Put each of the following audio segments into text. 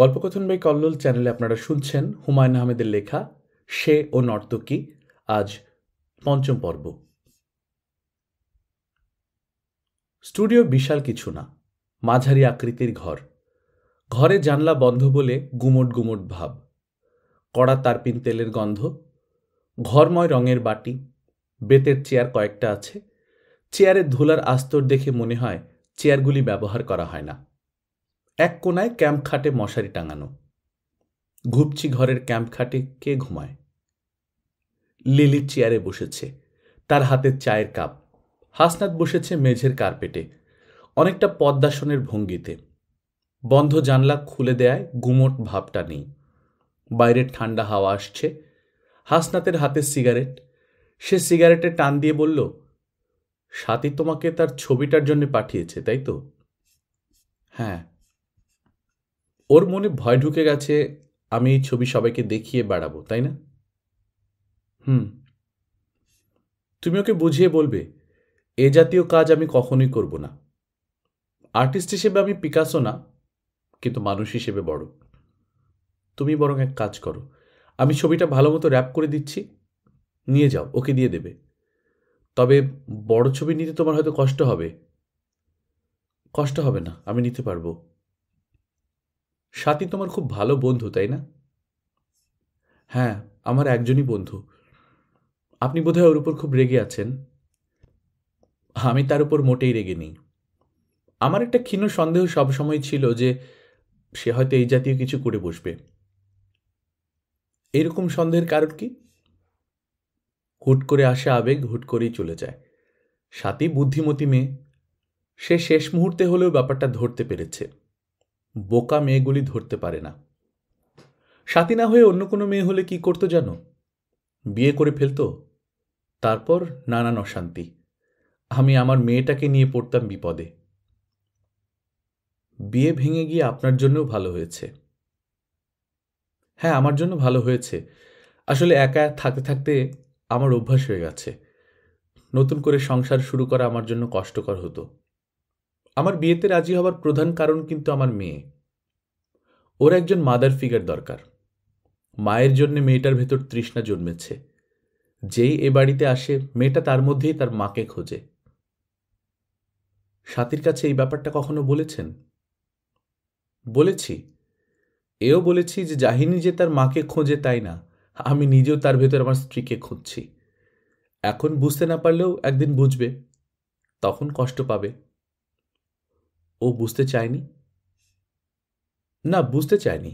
গল্পকথন by Kallol চ্যানেলে আপনারা শুনছেন হুমায়ুন আহমেদের লেখা সে ও নর্তকী আজ পঞ্চম পর্ব স্টুডিও বিশাল কিছু না মাঝারি আকৃতির ঘর ঘরে জানলা বন্ধ বলে গুমট গুমট ভাব কড়া তারপিন তেলের গন্ধ ঘরময় রঙের বাটি বেতের চেয়ার কয়েকটা আছে চেয়ারের ধুলার আস্তর দেখে মনে হয় চেয়ারগুলি ব্যবহার করা হয় না এক কোনায় ক্যাম্প খাটে মশারি টাঙানো ঘুপচি ঘরের ক্যাম্প খাটে কে ঘুমায় লিলি চেয়ারে বসেছে তার হাতে চায়ের কাপ হাসনাত বসেছে মেঝের কার্পেটে অনেকটা পদ্মাসনের ভঙ্গিতে বন্ধ জানলা খুলে দেয় গুমোট ভাবটা নেই বাইরের ঠান্ডা হাওয়া আসছে হাসনাতের হাতে সিগারেট সে সিগারেটে টান দিয়ে বলল সাথী তোমাকে তার ছবিটার জন্য পাঠিয়েছে তাই তো হ্যাঁ ওর মনে ভয় ঢুকে গেছে আমি এই ছবি সবাইকে দেখিয়ে বেড়াবো তাই না হুম তুমি ওকে বুঝিয়ে বলবে এ জাতীয় কাজ আমি কখনোই করব না আর্টিস্ট হিসেবে আমি পিকাসো না কিন্তু মানুষ হিসেবে বড় তুমি বরং এক কাজ করো আমি ছবিটা ভালো মতো র্যাপ করে দিচ্ছি নিয়ে যাও ওকে দিয়ে দেবে তবে বড় ছবি নিতে তোমার হয়তো কষ্ট হবে কষ্ট হবে না আমি নিতে পারবো স্বাতী তোমার খুব ভালো বন্ধু তাই না হ্যাঁ আমার একজনই বন্ধু আপনি বোধহয় ওর উপর খুব রেগে আছেন আমি তার উপর মোটেই রেগে নেই আমার একটা ক্ষীণ সন্দেহ সবসময় ছিল যে সে হয়তো এই জাতীয় কিছু করে বসবে এরকম সন্দেহের কারণ কি হুট করে আসা আবেগ হুট করেই চলে যায় সাথী বুদ্ধিমতী মেয়ে সে শেষ মুহূর্তে হলেও ব্যাপারটা ধরতে পেরেছে বোকা মেয়েগুলি ধরতে পারে না সাথী না হয়ে অন্য কোনো মেয়ে হলে কি করতো জানো বিয়ে করে ফেলতো তারপর নানান অশান্তি আমি আমার মেয়েটাকে নিয়ে পড়তাম বিপদে বিয়ে ভেঙে গিয়ে আপনার জন্যও ভালো হয়েছে হ্যাঁ আমার জন্য ভালো হয়েছে আসলে একা থাকতে থাকতে আমার অভ্যাস হয়ে গেছে নতুন করে সংসার শুরু করা আমার জন্য কষ্টকর হতো আমার বিয়েতে রাজি হওয়ার প্রধান কারণ কিন্তু আমার মেয়ে ওর একজন মাদার ফিগার দরকার মায়ের জন্য মেয়েটার ভেতর তৃষ্ণা জন্মেছে যেই এ বাড়িতে আসে মেয়েটা তার মধ্যেই তার মাকে খোঁজে সাথীর কাছে এই ব্যাপারটা কখনো বলেছেন বলেছি এও বলেছি যে জাহিনী যে তার মাকে খোঁজে তাই না আমি নিজেও তার ভেতর আমার স্ত্রীকে খুঁজছি এখন বুঝতে না পারলেও একদিন বুঝবে তখন কষ্ট পাবে ও বুঝতে চায়নি না বুঝতে চায়নি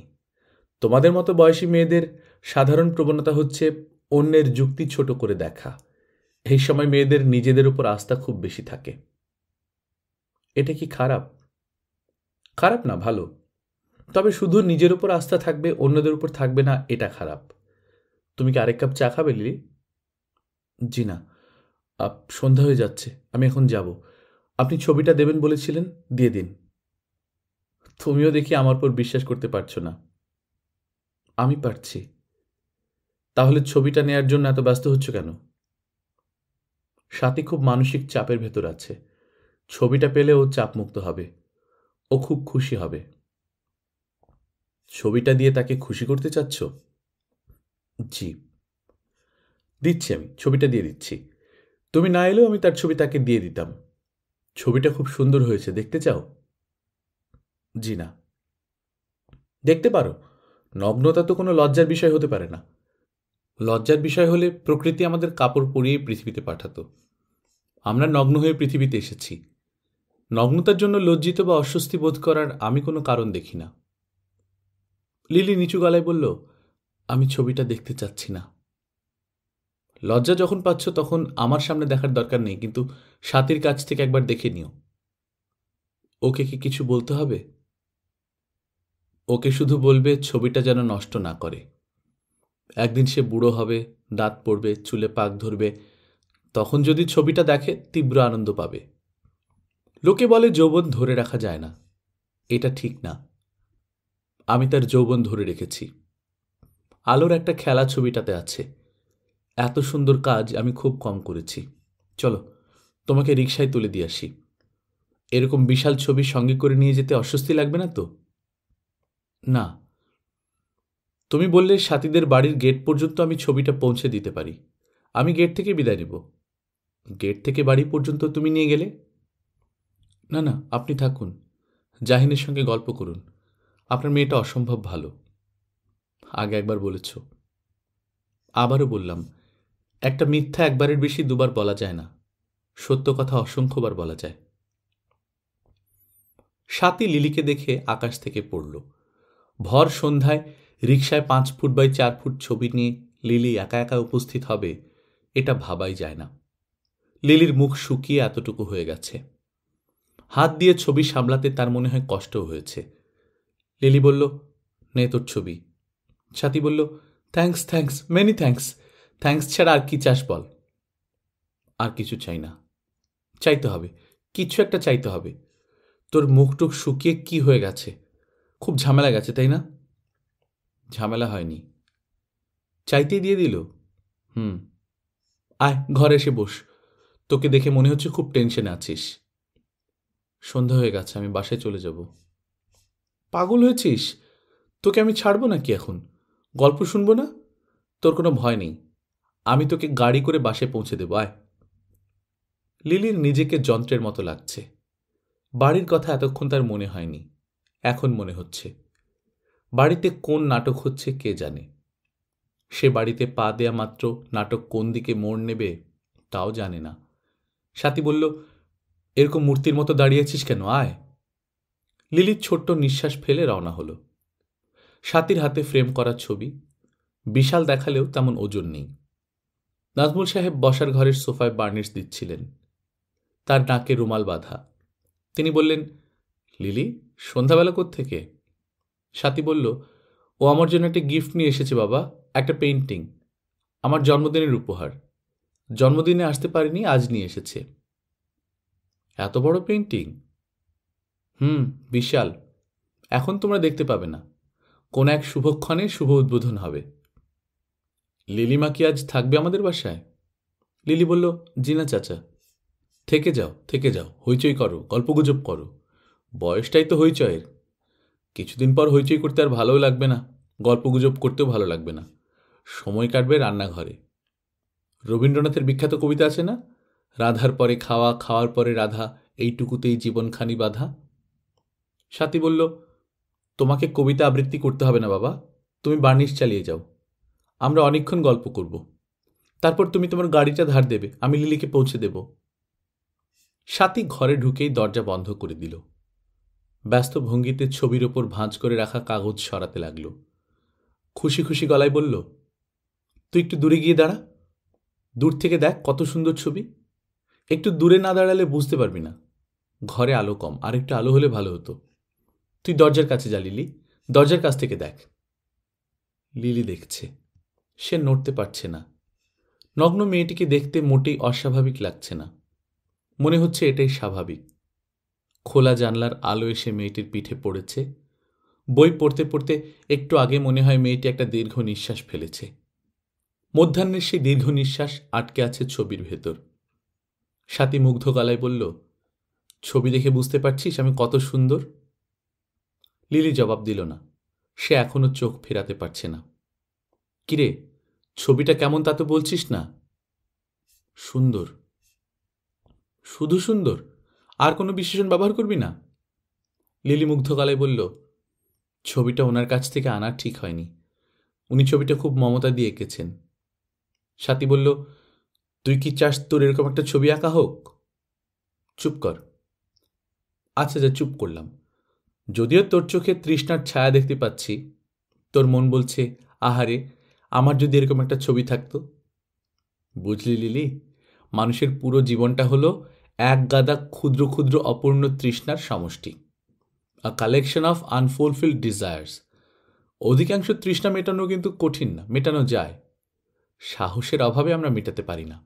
তোমাদের মতো বয়সী মেয়েদের সাধারণ প্রবণতা হচ্ছে অন্যের যুক্তি ছোট করে দেখা এই সময় মেয়েদের নিজেদের উপর আস্থা খুব বেশি থাকে এটা কি খারাপ খারাপ না ভালো তবে শুধু নিজের উপর আস্থা থাকবে অন্যদের উপর থাকবে না এটা খারাপ তুমি কি আরেক কাপ চা খাবে লিলি জি না সন্ধ্যা হয়ে যাচ্ছে আমি এখন যাব আপনি ছবিটা দেবেন বলেছিলেন দিয়ে দিন তুমিও দেখি আমার পর বিশ্বাস করতে পারছো না আমি পারছি তাহলে ছবিটা নেয়ার জন্য এত ব্যস্ত হচ্ছ কেন সাথী খুব মানসিক চাপের ভেতর আছে ছবিটা পেলে ও চাপ মুক্ত হবে ও খুব খুশি হবে ছবিটা দিয়ে তাকে খুশি করতে চাচ্ছ জি দিচ্ছি আমি ছবিটা দিয়ে দিচ্ছি তুমি না এলেও আমি তার ছবি তাকে দিয়ে দিতাম ছবিটা খুব সুন্দর হয়েছে দেখতে চাও জি না দেখতে পারো নগ্নতা তো কোনো লজ্জার বিষয় হতে পারে না লজ্জার বিষয় হলে প্রকৃতি আমাদের কাপড় পরিয়ে পৃথিবীতে পাঠাতো আমরা নগ্ন হয়ে পৃথিবীতে এসেছি নগ্নতার জন্য লজ্জিত বা অস্বস্তি বোধ করার আমি কোনো কারণ দেখি না লিলি নিচু গলায় বলল আমি ছবিটা দেখতে চাচ্ছি না লজ্জা যখন পাচ্ছ তখন আমার সামনে দেখার দরকার নেই কিন্তু সাথীর কাছ থেকে একবার দেখে নিও ওকে কি কিছু বলতে হবে ওকে শুধু বলবে ছবিটা যেন নষ্ট না করে একদিন সে বুড়ো হবে দাঁত পড়বে চুলে পাক ধরবে তখন যদি ছবিটা দেখে তীব্র আনন্দ পাবে লোকে বলে যৌবন ধরে রাখা যায় না এটা ঠিক না আমি তার যৌবন ধরে রেখেছি আলোর একটা খেলা ছবিটাতে আছে এত সুন্দর কাজ আমি খুব কম করেছি চলো তোমাকে রিক্সায় তুলে দিয়ে আসি এরকম বিশাল ছবি সঙ্গে করে নিয়ে যেতে অস্বস্তি লাগবে না তো না তুমি বললে সাথীদের বাড়ির গেট পর্যন্ত আমি ছবিটা পৌঁছে দিতে পারি আমি গেট থেকে বিদায় নেব গেট থেকে বাড়ি পর্যন্ত তুমি নিয়ে গেলে না না আপনি থাকুন জাহিনের সঙ্গে গল্প করুন আপনার মেয়েটা অসম্ভব ভালো আগে একবার বলেছ আবারও বললাম একটা মিথ্যা একবারের বেশি দুবার বলা যায় না সত্য কথা অসংখ্যবার বলা যায় সাতি লিলিকে দেখে আকাশ থেকে পড়ল ভর সন্ধ্যায় রিক্সায় পাঁচ ফুট বাই চার ফুট ছবি নিয়ে লিলি একা একা উপস্থিত হবে এটা ভাবাই যায় না লিলির মুখ শুকিয়ে এতটুকু হয়ে গেছে হাত দিয়ে ছবি সামলাতে তার মনে হয় কষ্ট হয়েছে লিলি বলল নে তোর ছবি ছাতি বলল thanks thanks many thanks thanks ছাড়া আর কি চাস বল আর কিছু চাই না চাইতে হবে কিছু একটা চাইতে হবে তোর মুখটুক শুকিয়ে কি হয়ে গেছে খুব ঝামেলা গেছে তাই না ঝামেলা হয়নি চাইতেই দিয়ে দিল হুম আয় ঘরে এসে বস তোকে দেখে মনে হচ্ছে খুব টেনশনে আছিস সন্ধ্যা হয়ে গেছে আমি বাসায় চলে যাব পাগল হয়েছিস তোকে আমি ছাড়বো নাকি এখন গল্প শুনবো না তোর কোনো ভয় নেই আমি তোকে গাড়ি করে বাসে পৌঁছে দেব আয় লিলির নিজেকে যন্ত্রের মতো লাগছে বাড়ির কথা এতক্ষণ তার মনে হয়নি এখন মনে হচ্ছে বাড়িতে কোন নাটক হচ্ছে কে জানে সে বাড়িতে পা দেয়া মাত্র নাটক কোন দিকে মোড় নেবে তাও জানে না সাথী বলল এরকম মূর্তির মতো দাঁড়িয়েছিস কেন আয় লিলির ছোট্ট নিঃশ্বাস ফেলে রওনা হলো সাথীর হাতে ফ্রেম করা ছবি বিশাল দেখালেও তেমন ওজন নেই নাজমুল সাহেব বসার ঘরের সোফায় বার্নিশ দিচ্ছিলেন তার নাকে রুমাল বাঁধা তিনি বললেন লিলি সন্ধ্যাবেলা কোত্থেকে সাথী বলল ও আমার জন্য একটা গিফট নিয়ে এসেছে বাবা একটা পেইন্টিং আমার জন্মদিনের উপহার জন্মদিনে আসতে পারিনি আজ নিয়ে এসেছে এত বড় পেইন্টিং হুম বিশাল এখন তোমরা দেখতে পাবে না কোন এক শুভক্ষণে শুভ উদ্বোধন হবে লিলিমা কি আজ থাকবে আমাদের বাসায় লিলি বলল জিনা চাচা থেকে যাও থেকে যাও হইচই করো গল্পগুজব করো বয়সটাই তো হইচয়ের কিছুদিন পর হইচই করতে আর ভালোও লাগবে না গল্পগুজব করতেও ভালো লাগবে না সময় কাটবে রান্নাঘরে রবীন্দ্রনাথের বিখ্যাত কবিতা আছে না রাধার পরে খাওয়া খাওয়ার পরে রাধা এইটুকুতেই জীবনখানি বাধা সাথী বলল তোমাকে কবিতা আবৃত্তি করতে হবে না বাবা তুমি বার্নিশ চালিয়ে যাও আমরা অনেকক্ষণ গল্প করব তারপর তুমি তোমার গাড়িটা ধার দেবে আমি লিলিকে পৌঁছে দেব সাথী ঘরে ঢুকেই দরজা বন্ধ করে দিল ব্যস্ত ভঙ্গিতে ছবির ওপর ভাঁজ করে রাখা কাগজ সরাতে লাগল খুশি খুশি গলায় বলল তুই একটু দূরে গিয়ে দাঁড়া দূর থেকে দেখ কত সুন্দর ছবি একটু দূরে না দাঁড়ালে বুঝতে পারবি না ঘরে আলো কম আর একটু আলো হলে ভালো হতো তুই দরজার কাছে যা লিলি দরজার কাছ থেকে দেখ লিলি দেখছে সে নড়তে পারছে না নগ্ন মেয়েটিকে দেখতে মোটেই অস্বাভাবিক লাগছে না মনে হচ্ছে এটাই স্বাভাবিক খোলা জানলার আলো এসে মেয়েটির পিঠে পড়েছে বই পড়তে পড়তে একটু আগে মনে হয় মেয়েটি একটা দীর্ঘ নিঃশ্বাস ফেলেছে মধ্যাহ্নের সেই দীর্ঘ নিঃশ্বাস আটকে আছে ছবির ভেতর সাথী মুগ্ধ গলায় বলল ছবি দেখে বুঝতে পারছিস আমি কত সুন্দর লিলি জবাব দিল না সে এখনও চোখ ফেরাতে পারছে না কিরে ছবিটা কেমন তা তো বলছিস না সুন্দর শুধু সুন্দর আর কোনো বিশেষণ ব্যবহার করবি না লিলি মুগ্ধ গলায় বলল ছবিটা ওনার কাছ থেকে আনা ঠিক হয়নি উনি ছবিটা খুব মমতা দিয়ে এঁকেছেন সাথী বলল তুই কি চাস তোর এরকম একটা ছবি আঁকা হোক চুপ কর আচ্ছা যা চুপ করলাম যদিও তোর চোখে তৃষ্ণার ছায়া দেখতে পাচ্ছি তোর মন বলছে আহারে আমার যদি এরকম একটা ছবি থাকতো বুঝলি লিলি মানুষের পুরো জীবনটা হলো এক গাদা ক্ষুদ্র ক্ষুদ্র অপূর্ণ তৃষ্ণার সমষ্টি a collection of unfulfilled desires অধিকাংশ তৃষ্ণা মেটানো কিন্তু কঠিন না মেটানো যায় সাহসের অভাবে আমরা মেটাতে পারি না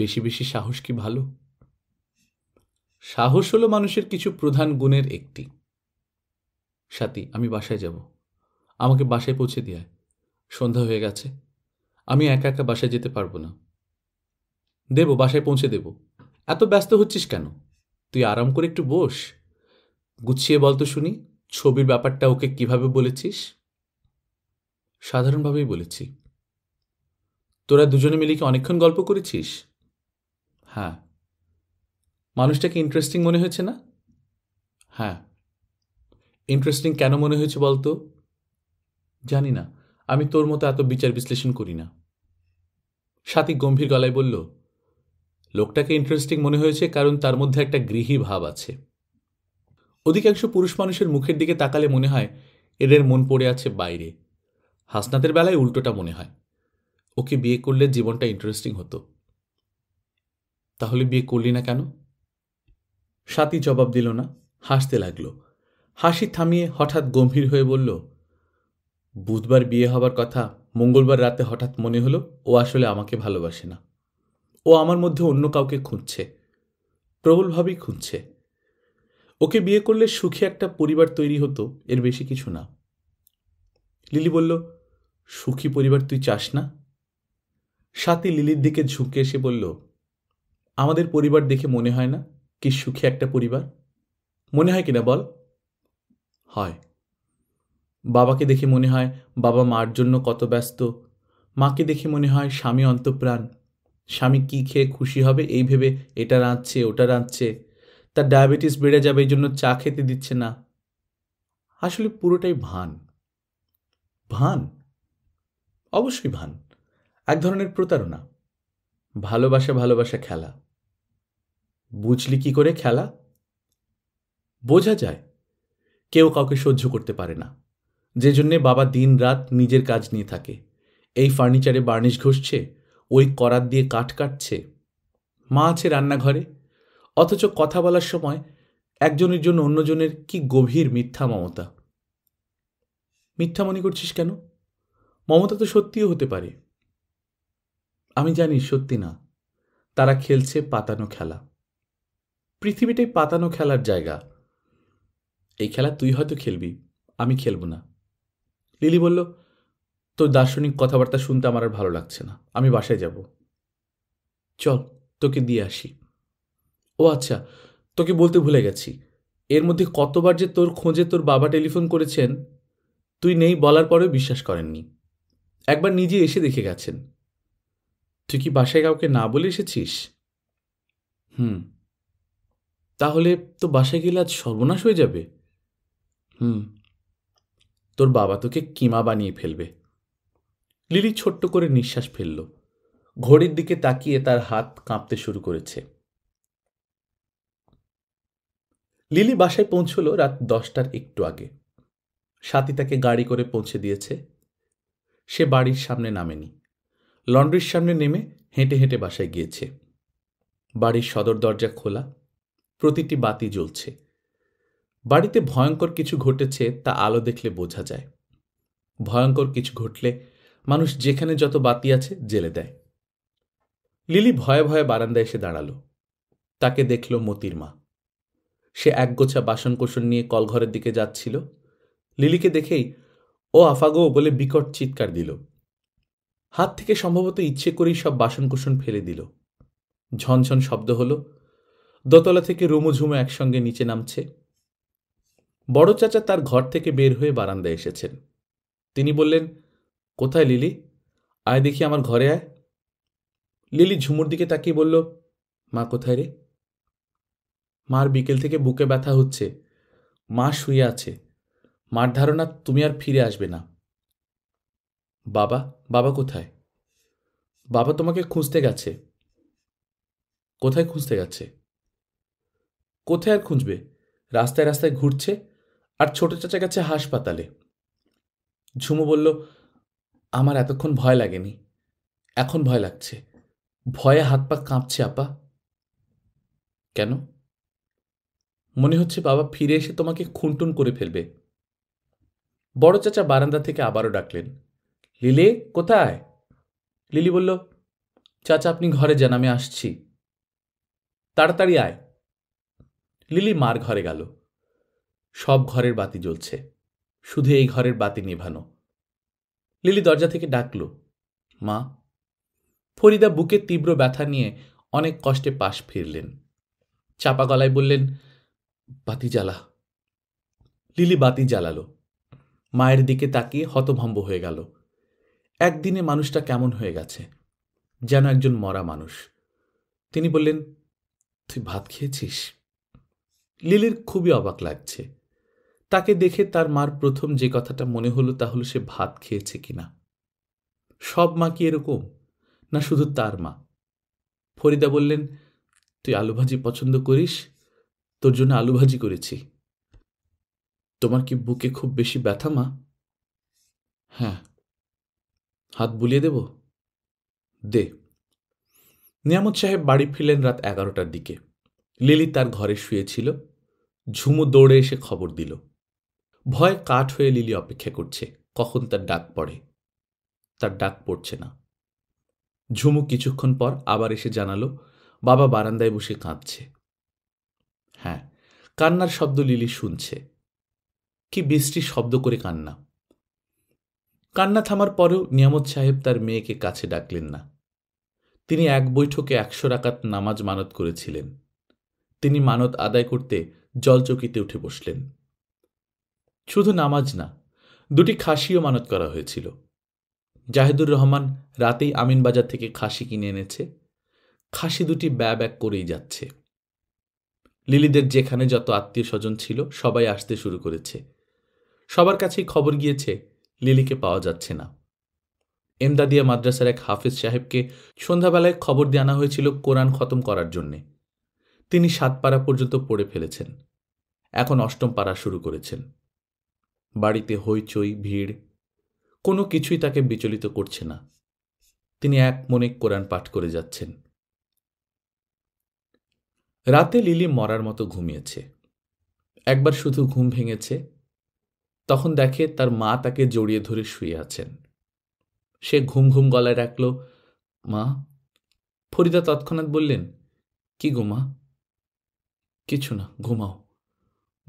বেশি বেশি সাহস কি ভালো সাহস হলো মানুষের কিছু প্রধান গুণের একটি সাথী আমি বাসায় যাব আমাকে বাসায় পৌঁছে দিয়ে সন্ধ্যা হয়ে গেছে আমি একা একা বাসায় যেতে পারবো না দেব বাসায় পৌঁছে দেব এত ব্যস্ত হচ্ছিস কেন তুই আরাম করে একটু বস গুছিয়ে বলতো শুনি ছবির ব্যাপারটা ওকে কিভাবে বলেছিস সাধারণভাবেই বলেছি তোরা দুজনে মিলে কি অনেকক্ষণ গল্প করেছিস হ্যাঁ মানুষটাকে ইন্টারেস্টিং মনে হয়েছে না হ্যাঁ ইন্টারেস্টিং কেন মনে হয়েছে বলতো জানি না আমি তোর মতো এত বিচার বিশ্লেষণ করি না সাথী গম্ভীর গলায় বলল লোকটাকে ইন্টারেস্টিং মনে হয়েছে কারণ তার মধ্যে একটা গৃহী ভাব আছে অধিকাংশ পুরুষ মানুষের মুখের দিকে তাকালে মনে হয় এদের মন পড়ে আছে বাইরে হাসনাতের বেলায় উল্টোটা মনে হয় ওকে বিয়ে করলে জীবনটা ইন্টারেস্টিং হতো তাহলে বিয়ে করলি না কেন সাথী জবাব দিল না হাসতে লাগলো হাসি থামিয়ে হঠাৎ গম্ভীর হয়ে বলল বুধবার বিয়ে হবার কথা মঙ্গলবার রাতে হঠাৎ মনে হলো ও আসলে আমাকে ভালোবাসে না ও আমার মধ্যে অন্য কাউকে খুঁজছে প্রবলভাবেই খুঁজছে ওকে বিয়ে করলে সুখে একটা পরিবার তৈরি হতো এর বেশি কিছু না লিলি বলল সুখী পরিবার তুই চাস না সাথী লিলির দিকে ঝুঁকে এসে বলল আমাদের পরিবার দেখে মনে হয় না কি সুখী একটা পরিবার মনে হয় কিনা বল হয় বাবাকে দেখে মনে হয় বাবা মার জন্য কত ব্যস্ত মাকে দেখে মনে হয় স্বামী অন্তপ্রাণ স্বামী কী খেয়ে খুশি হবে এই ভেবে এটা রাঁধছে ওটা রাঁধছে তার ডায়াবেটিস বেড়ে যাবে এই জন্য চা খেতে দিচ্ছে না আসলে পুরোটাই ভান ভান অবশ্যই ভান এক ধরনের প্রতারণা ভালোবাসা ভালোবাসা খেলা বুঝলি কি করে খেলা বোঝা যায় কেউ কাউকে সহ্য করতে পারে না যে জন্যে বাবা দিন রাত নিজের কাজ নিয়ে থাকে এই ফার্নিচারে বার্নিশ ঘষছে ওই করাত দিয়ে কাঠ কাটছে মা আছে রান্নাঘরে অথচ কথা বলার সময় একজনের জন্য অন্যজনের কি গভীর মিথ্যা মমতা মিথ্যা মনে করছিস কেন মমতা তো সত্যিও হতে পারে আমি জানি সত্যি না তারা খেলছে পাতানো খেলা পৃথিবীটাই পাতানো খেলার জায়গা এই খেলা তুই হয়তো খেলবি আমি খেলব না লিলি বলল তোর দার্শনিক কথাবার্তা শুনতে আমার আর ভালো লাগছে না আমি বাসায় যাব চল তোকে দিয়ে আসি ও আচ্ছা তোকে বলতে ভুলে গেছি এর মধ্যে কতবার যে তোর খোঁজে তোর বাবা টেলিফোন করেছেন তুই নেই বলার পরেও বিশ্বাস করেননি একবার নিজে এসে দেখে গেছেন তুই কি বাসায় কাউকে না বলে এসেছিস হুম তাহলে তো বাসায় গেলে আজ সর্বনাশ হয়ে যাবে হুম তোর বাবা তোকে কিমা বানিয়ে ফেলবে লিলি ছোট্ট করে নিঃশ্বাস ফেলল ঘড়ির দিকে তাকিয়ে তার হাত কাঁপতে শুরু করেছে লিলি বাসায় পৌঁছল রাত দশটার একটু আগে সাথী তাকে গাড়ি করে পৌঁছে দিয়েছে সে বাড়ির সামনে নামেনি লন্ড্রির সামনে নেমে হেঁটে হেঁটে বাসায় গিয়েছে বাড়ির সদর দরজা খোলা প্রতিটি বাতি জ্বলছে বাড়িতে ভয়ঙ্কর কিছু ঘটেছে তা আলো দেখলে বোঝা যায় ভয়ঙ্কর কিছু ঘটলে মানুষ যেখানে যত বাতি আছে জেলে দেয় লিলি ভয়ে ভয়ে বারান্দায় এসে দাঁড়ালো তাকে দেখল মতির মা সে একগোছা বাসনকোসন নিয়ে কলঘরের দিকে যাচ্ছিল লিলিকে দেখেই ও আফাগো বলে বিকট চিৎকার দিল হাত থেকে সম্ভবত ইচ্ছে করেই সব বাসনকোসন ফেলে দিল ঝনঝন শব্দ হলো দোতলা থেকে রুমুঝুমু একসঙ্গে নিচে নামছে বড় চাচা তার ঘর থেকে বের হয়ে বারান্দায় এসেছেন তিনি বললেন কোথায় লিলি আয় দেখি আমার ঘরে আয় লিলি ঝুমুর দিকে তাকিয়ে বলল মা কোথায় রে মার বিকেল থেকে বুকে ব্যথা হচ্ছে মা শুয়ে আছে মার ধারণা তুমি আর ফিরে আসবে না বাবা বাবা কোথায় বাবা তোমাকে খুঁজতে গেছে কোথায় খুঁজতে গেছে কোথায় আর খুঁজবে রাস্তায় রাস্তায় ঘুরছে আর ছোট চাচা গেছে হাসপাতালে ঝুমু বলল আমার এতক্ষণ ভয় লাগেনি এখন ভয় লাগছে ভয়ে হাত পা কাঁপছে আপা কেন মনে হচ্ছে বাবা ফিরে এসে তোমাকে খুনটুন করে ফেলবে বড় চাচা বারান্দা থেকে আবারও ডাকলেন লিলে কোথায় লিলি বলল চাচা আপনি ঘরে যান আমি আসছি তাড়াতাড়ি আয় লিলি মার ঘরে গেল সব ঘরের বাতি জ্বলছে শুধু এই ঘরের বাতি নিভানো লিলি দরজা থেকে ডাকল মা ফরিদা বুকে তীব্র ব্যথা নিয়ে অনেক কষ্টে পাশ ফিরলেন চাপা গলায় বললেন বাতি জ্বালা লিলি বাতি জ্বালালো মায়ের দিকে তাকিয়ে হতভম্ব হয়ে গেল একদিনে মানুষটা কেমন হয়ে গেছে যেন একজন মরা মানুষ তিনি বললেন তুই ভাত খেয়েছিস লিলির খুবই অবাক লাগছে তাকে দেখে তার মার প্রথম যে কথাটা মনে হলো তা হলো সে ভাত খেয়েছে কিনা সব মা কি এরকম না শুধু তার মা ফরিদা বললেন তুই আলু ভাজি পছন্দ করিস তোর জন্য আলু ভাজি করেছি তোমার কি বুকে খুব বেশি ব্যথা মা হ্যাঁ হাত বুলিয়ে দেব দে নিয়ামত সাহেব বাড়ি ফিরলেন রাত এগারোটার দিকে লিলি তার ঘরে শুয়েছিল ঝুমু দৌড়ে এসে খবর দিল ভয় কাঠ হয়ে লিলি অপেক্ষা করছে কখন তার ডাক পড়ে তার ডাক পড়ছে না ঝুমু কিছুক্ষণ পর আবার এসে জানালো বাবা বারান্দায় বসে কাঁদছে হ্যাঁ কান্নার শব্দ লিলি শুনছে কি বৃষ্টি শব্দ করে কান্না কান্না থামার পরেও নিয়ামত সাহেব তার মেয়েকে কাছে ডাকলেন না তিনি এক বৈঠকে একশো রাকাত নামাজ মানত করেছিলেন তিনি মানত আদায় করতে জলচকিতে উঠে বসলেন শুধু নামাজ না দুটি খাসিও মানত করা হয়েছিল জাহিদুর রহমান রাতেই আমিনবাজার থেকে খাসি কিনে এনেছে খাসি দুটি ব্যা ব্যাক করেই যাচ্ছে লিলিদের যেখানে যত আত্মীয় স্বজন ছিল সবাই আসতে শুরু করেছে সবার কাছেই খবর গিয়েছে লিলিকে পাওয়া যাচ্ছে না এমদাদিয়া মাদ্রাসার এক হাফিজ সাহেবকে সন্ধ্যাবেলায় খবর দিয়ে আনা হয়েছিল কোরআন খতম করার জন্যে তিনি সাত পর্যন্ত পড়ে ফেলেছেন এখন অষ্টম পাড়া শুরু করেছেন বাড়িতে হইচই ভিড় কোনো কিছুই তাকে বিচলিত করছে না তিনি এক মনে কোরআন পাঠ করে যাচ্ছেন রাতে লিলি মরার মতো ঘুমিয়েছে একবার শুধু ঘুম ভেঙেছে তখন দেখে তার মা তাকে জড়িয়ে ধরে শুয়ে আছেন সে ঘুম ঘুম গলায় রাখল মা ফরিদা তৎক্ষণাৎ বললেন কি গো মা কিছু না ঘুমাও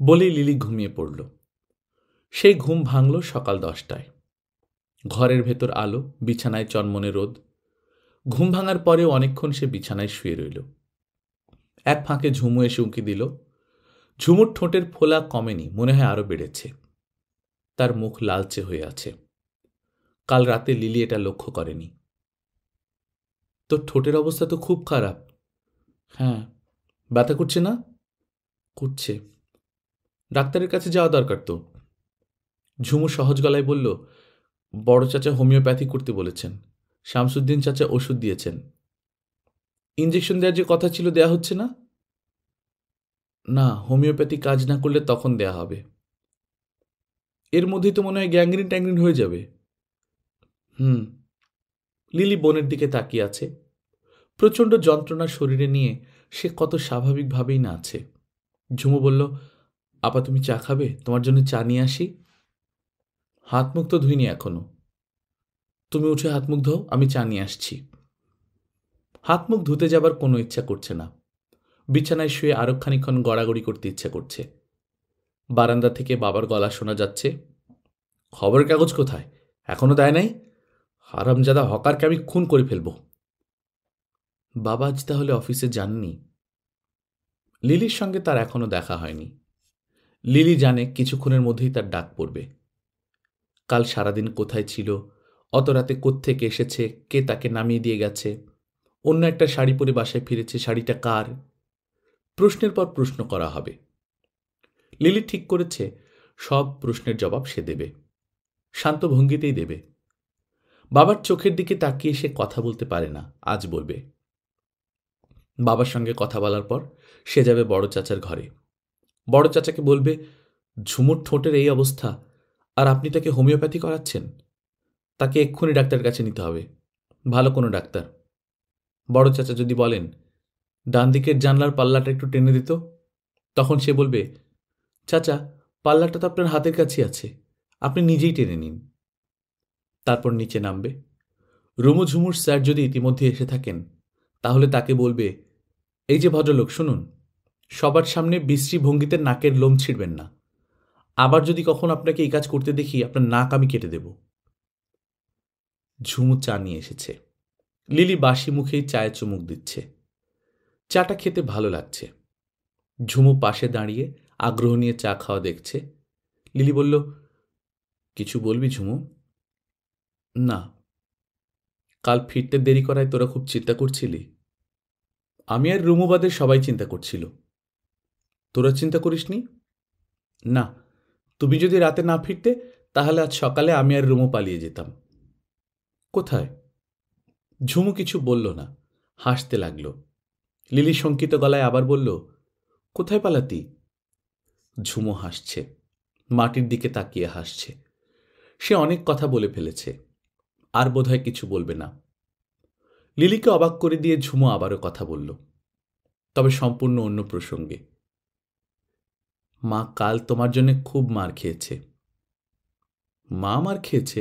বলেই লিলি ঘুমিয়ে পড়ল সেই ঘুম ভাঙল সকাল দশটায় ঘরের ভেতর আলো বিছানায় চনমনে রোদ ঘুম ভাঙার পরেও অনেকক্ষণ সে বিছানায় শুয়ে রইল এক ফাঁকে ঝুমু এসে উঁকি দিল ঝুমুর ঠোঁটের ফোলা কমেনি মনে হয় আরও বেড়েছে তার মুখ লালচে হয়ে আছে কাল রাতে লিলি এটা লক্ষ্য করেনি তোর ঠোঁটের অবস্থা তো খুব খারাপ হ্যাঁ ব্যথা করছে না করছে ডাক্তারের কাছে যাওয়া দরকার তো ঝুমু সহজ গলায় বলল বড় চাচা হোমিওপ্যাথি করতে বলেছেন শামসুদ্দিন চাচা ওষুধ দিয়েছেন ইঞ্জেকশন দেওয়ার যে কথা ছিল দেয়া হচ্ছে না না হোমিওপ্যাথি কাজ না করলে তখন দেয়া হবে এর মধ্যেই তো মনে হয় গ্যাংরিন ট্যাংরিন হয়ে যাবে হুম লিলি বোনের দিকে তাকিয়ে আছে প্রচণ্ড যন্ত্রণা শরীরে নিয়ে সে কত স্বাভাবিকভাবেই না আছে ঝুমু বলল আপা তুমি চা খাবে তোমার জন্য চা নিয়ে আসি হাত মুখ তো ধুইনি এখনো তুমি উঠে হাত মুখ ধো আমি চা নিয়ে আসছি হাত মুখ ধুতে যাবার কোনো ইচ্ছা করছে না বিছানায় শুয়ে আরো খানিক্ষণ গড়াগড়ি করতে ইচ্ছা করছে বারান্দা থেকে বাবার গলা শোনা যাচ্ছে খবরের কাগজ কোথায় এখনো দেয় নাই হারামজাদা হকারকে আমি খুন করে ফেলব বাবা আজ তাহলে অফিসে যাননি লিলির সঙ্গে তার এখনো দেখা হয়নি লিলি জানে কিছুক্ষণের মধ্যেই তার ডাক পড়বে কাল সারাদিন কোথায় ছিল অত রাতে কোত্থেকে এসেছে কে তাকে নামিয়ে দিয়ে গেছে অন্য একটা শাড়ি পরে বাসায় ফিরেছে শাড়িটা কার প্রশ্নের পর প্রশ্ন করা হবে লিলি ঠিক করেছে সব প্রশ্নের জবাব সে দেবে শান্ত ভঙ্গিতেই দেবে বাবার চোখের দিকে তাকিয়ে সে কথা বলতে পারে না আজ বলবে বাবার সঙ্গে কথা বলার পর সে যাবে বড় চাচার ঘরে বড় চাচাকে বলবে ঝুমুর ঠোঁটের এই অবস্থা আর আপনি তাকে হোমিওপ্যাথি করাচ্ছেন তাকে এক্ষুনি ডাক্তার কাছে নিতে হবে ভালো কোনো ডাক্তার বড় চাচা যদি বলেন ডান দিকের জানলার পাল্লাটা একটু টেনে দিত তখন সে বলবে চাচা পাল্লাটা তো আপনার হাতের কাছে আছে আপনি নিজেই টেনে নিন তারপর নিচে নামবে রুমুঝুমুর স্যার যদি ইতিমধ্যে এসে থাকেন তাহলে তাকে বলবে এই যে ভদ্রলোক শুনুন সবার সামনে বিশ্রী ভঙ্গিতে নাকের লোম ছিঁড়বেন না আবার যদি কখন আপনাকে এই কাজ করতে দেখি আপনার নাক আমি কেটে দেব ঝুমু চা নিয়ে এসেছে লিলি বাসি মুখেই চায়ে চুমুক দিচ্ছে চাটা খেতে ভালো লাগছে ঝুমু পাশে দাঁড়িয়ে আগ্রহ নিয়ে চা খাওয়া দেখছে লিলি বলল কিছু বলবি ঝুমু না কাল ফিরতে দেরি করায় তোরা খুব চিন্তা করছিলি আমি আর রুমুবাদের সবাই চিন্তা করছিল তোরা চিন্তা করিসনি না তুমি যদি রাতে না ফিরতে তাহলে আজ সকালে আমি আর রুমও পালিয়ে যেতাম কোথায় ঝুমু কিছু বলল না হাসতে লাগল লিলি শঙ্কিত গলায় আবার বলল কোথায় পালাতি ঝুমু হাসছে মাটির দিকে তাকিয়ে হাসছে সে অনেক কথা বলে ফেলেছে আর বোধহয় কিছু বলবে না লিলিকে অবাক করে দিয়ে ঝুমু আবারও কথা বলল তবে সম্পূর্ণ অন্য প্রসঙ্গে মা কাল তোমার জন্যে খুব মার খেয়েছে মা মার খেয়েছে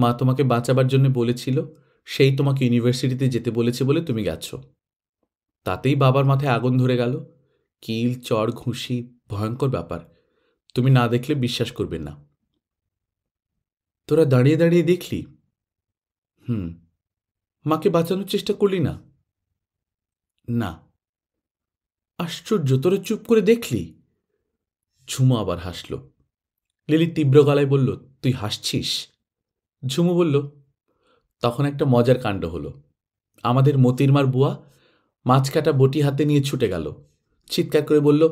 মা তোমাকে বাঁচাবার জন্য বলেছিল সেই তোমাকে ইউনিভার্সিটিতে যেতে বলেছে বলে তুমি গেছ তাতেই বাবার মাথায় আগুন ধরে গেল কিল চড় ঘুষি ভয়ঙ্কর ব্যাপার তুমি না দেখলে বিশ্বাস করবে না তোরা দাঁড়িয়ে দাঁড়িয়ে দেখলি হুম মাকে বাঁচানোর চেষ্টা করলি না না আশ্চর্য তোরে চুপ করে দেখলি ঝুমু আবার হাসল লিলি তীব্র গলায় বলল তুই হাসছিস ঝুমু বলল তখন একটা মজার কাণ্ড হলো আমাদের মতিরমার বুয়া মাছ কাটা বটি হাতে নিয়ে ছুটে গেল চিৎকার করে বলল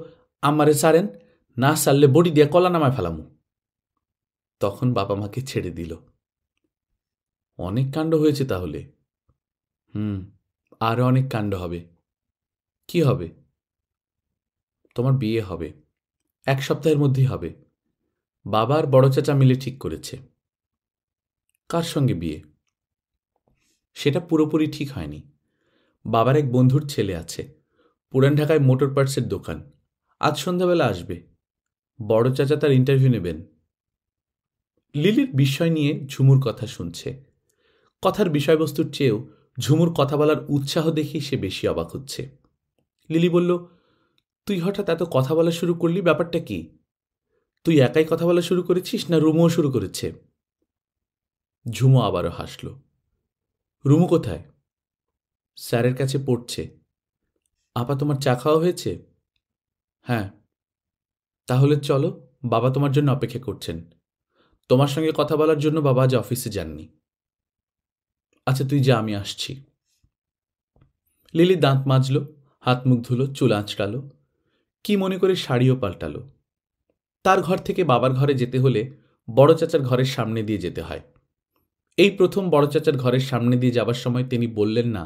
আমারে সারেন না সারলে বড়ি দিয়ে কলা নামায় ফেলামু তখন বাবা মাকে ছেড়ে দিল অনেক কাণ্ড হয়েছে তাহলে হুম আরও অনেক কাণ্ড হবে কি হবে তোমার বিয়ে হবে এক সপ্তাহের মধ্যেই হবে বাবার বড় চাচা মিলে ঠিক করেছে কার সঙ্গে বিয়ে সেটা পুরোপুরি ঠিক হয়নি বাবার এক বন্ধুর ছেলে আছে পুরান ঢাকায় মোটর পার্টসের দোকান আজ সন্ধ্যাবেলা আসবে বড় চাচা তার ইন্টারভিউ নেবেন লিলির বিষয় নিয়ে ঝুমুর কথা শুনছে কথার বিষয়বস্তুর চেয়েও ঝুমুর কথা বলার উৎসাহ দেখেই সে বেশি অবাক হচ্ছে লিলি বলল তুই হঠাৎ এত কথা বলা শুরু করলি ব্যাপারটা কি তুই একাই কথা বলা শুরু করেছিস না রুমও শুরু করেছে ঝুমো আবারও হাসল রুমু কোথায় স্যারের কাছে পড়ছে আপা তোমার চা খাওয়া হয়েছে হ্যাঁ তাহলে চলো বাবা তোমার জন্য অপেক্ষা করছেন তোমার সঙ্গে কথা বলার জন্য বাবা আজ অফিসে যাননি আচ্ছা তুই যা আমি আসছি লিলি দাঁত মাজল হাত মুখ ধুলো চুল আঁচড়ালো কি মনে করে শাড়িও পাল্টালো তার ঘর থেকে বাবার ঘরে যেতে হলে বড় চাচার ঘরের সামনে দিয়ে যেতে হয় এই প্রথম বড় চাচার ঘরের সামনে দিয়ে যাবার সময় তিনি বললেন না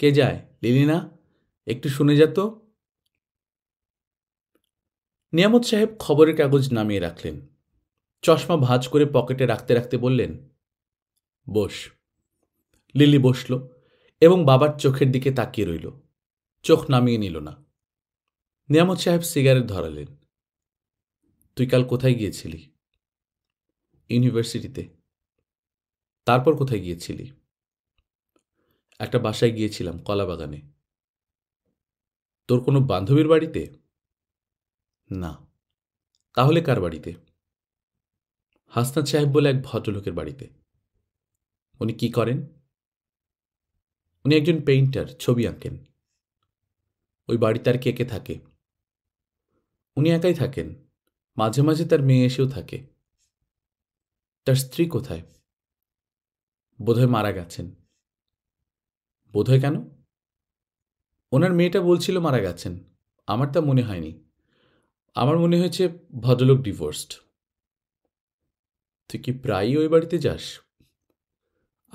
কে যায় লিলিনা একটু শুনে যেত নিয়ামত সাহেব খবরের কাগজ নামিয়ে রাখলেন চশমা ভাঁজ করে পকেটে রাখতে রাখতে বললেন বস লিলি বসল এবং বাবার চোখের দিকে তাকিয়ে রইল চোখ নামিয়ে নিল না নিয়ামত সাহেব সিগারেট ধরালেন তুই কাল কোথায় গিয়েছিলি ইউনিভার্সিটিতে তারপর কোথায় গিয়েছিলি একটা বাসায় গিয়েছিলাম কলাবাগানে তোর কোনো বান্ধবীর বাড়িতে না তাহলে কার বাড়িতে হাসনাত সাহেব বলে এক ভদ্রলোকের বাড়িতে উনি কি করেন উনি একজন পেইন্টার ছবি আঁকেন ওই বাড়িতে আর কে কে থাকে উনি একাই থাকেন মাঝে মাঝে তার মেয়ে এসেও থাকে তার স্ত্রী কোথায় বোধহয় মারা গেছেন বোধহয় কেন ওনার মেয়েটা বলছিল মারা গেছেন আমার তা মনে হয়নি আমার মনে হয়েছে ভদ্রলোক ডিভোর্সড তুই কি প্রায়ই ওই বাড়িতে যাস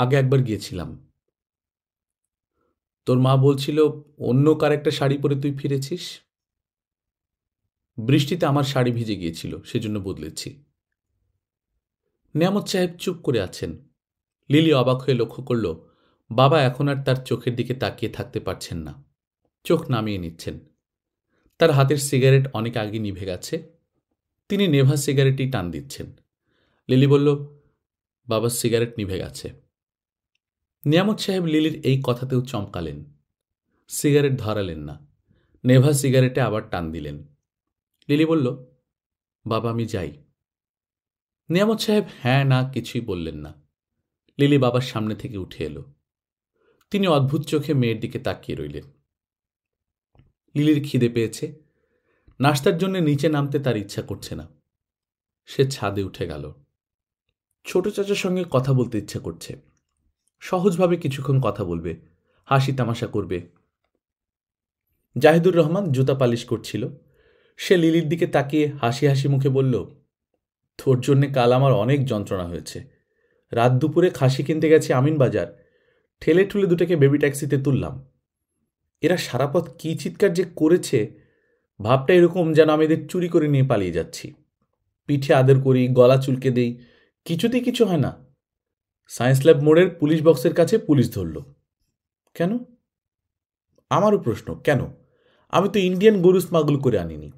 আগে একবার গিয়েছিলাম তোর মা বলছিল অন্য কার একটা শাড়ি পরে তুই ফিরেছিস বৃষ্টিতে আমার শাড়ি ভিজে গিয়েছিল সেজন্য বদলেছি নিয়ামত সাহেব চুপ করে আছেন লিলি অবাক হয়ে লক্ষ্য করল বাবা এখন আর তার চোখের দিকে তাকিয়ে থাকতে পারছেন না চোখ নামিয়ে নিচ্ছেন তার হাতের সিগারেট অনেক আগে নিভে গেছে তিনি নেভা সিগারেটই টান দিচ্ছেন লিলি বলল বাবার সিগারেট নিভে গেছে নিয়ামত সাহেব লিলির এই কথাতেও চমকালেন সিগারেট ধরালেন না নেভা সিগারেটে আবার টান দিলেন লিলি বলল বাবা আমি যাই নিয়ামত সাহেব হ্যাঁ না কিছুই বললেন না লিলি বাবার সামনে থেকে উঠে এলো তিনি অদ্ভুত চোখে মেয়ের দিকে তাকিয়ে রইলেন লিলির খিদে পেয়েছে নাস্তার জন্য নিচে নামতে তার ইচ্ছা করছে না সে ছাদে উঠে গেল ছোট চাচার সঙ্গে কথা বলতে ইচ্ছা করছে সহজভাবে কিছুক্ষণ কথা বলবে হাসি তামাশা করবে জাহিদুর রহমান জুতা পালিশ করছিল সে লিলির দিকে তাকিয়ে হাসি হাসি মুখে বলল তোর জন্যে কাল আমার অনেক যন্ত্রণা হয়েছে রাত দুপুরে খাসি কিনতে গেছি আমিন বাজার ঠেলে ঠুলে দুটোকে বেবি ট্যাক্সিতে তুললাম এরা সারাপথ কী চিৎকার যে করেছে ভাবটা এরকম যেন আমি এদের চুরি করে নিয়ে পালিয়ে যাচ্ছি পিঠে আদর করি গলা চুলকে দেই কিছুতেই কিছু হয় না সায়েন্স ল্যাব মোড়ের পুলিশ বক্সের কাছে পুলিশ ধরল কেন আমারও প্রশ্ন কেন আমি তো ইন্ডিয়ান গরু স্মাগল করে আনিনি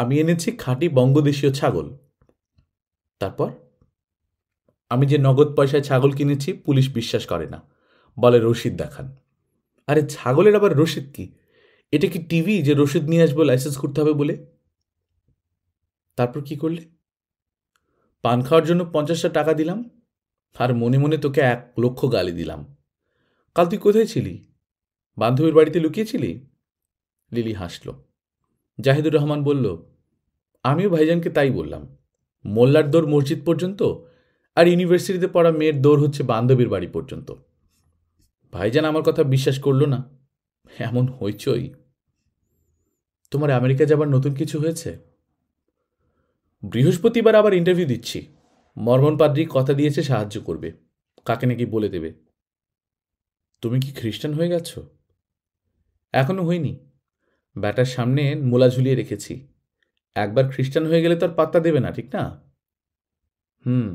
আমি এনেছি খাঁটি বঙ্গদেশীয় ছাগল তারপর আমি যে নগদ পয়সায় ছাগল কিনেছি পুলিশ বিশ্বাস করে না বলে রশিদ দেখান আরে ছাগলের আবার রসিদ কি এটা কি টিভি যে রশিদ নিয়ে আসবো লাইসেন্স করতে হবে বলে তারপর কি করলে পান খাওয়ার জন্য পঞ্চাশটা টাকা দিলাম আর মনে মনে তোকে এক লক্ষ গালি দিলাম কাল তুই কোথায় ছিলি বান্ধবীর বাড়িতে লুকিয়েছিলি লিলি হাসলো জাহিদুর রহমান বলল আমিও ভাইজানকে তাই বললাম মোল্লার দৌড় মসজিদ পর্যন্ত আর ইউনিভার্সিটিতে পড়া মেয়ের দৌড় হচ্ছে বান্ধবীর বাড়ি পর্যন্ত ভাইজান আমার কথা বিশ্বাস করল না এমন হইচই তোমার আমেরিকা যাবার নতুন কিছু হয়েছে বৃহস্পতিবার আবার ইন্টারভিউ দিচ্ছি মর্মন পাদ্রি কথা দিয়েছে সাহায্য করবে কাকে নাকি বলে দেবে তুমি কি খ্রিস্টান হয়ে গেছো এখনও হইনি ব্যাটার সামনে মোলা ঝুলিয়ে রেখেছি একবার খ্রিস্টান হয়ে গেলে তো আর পাত্তা দেবে না ঠিক না হুম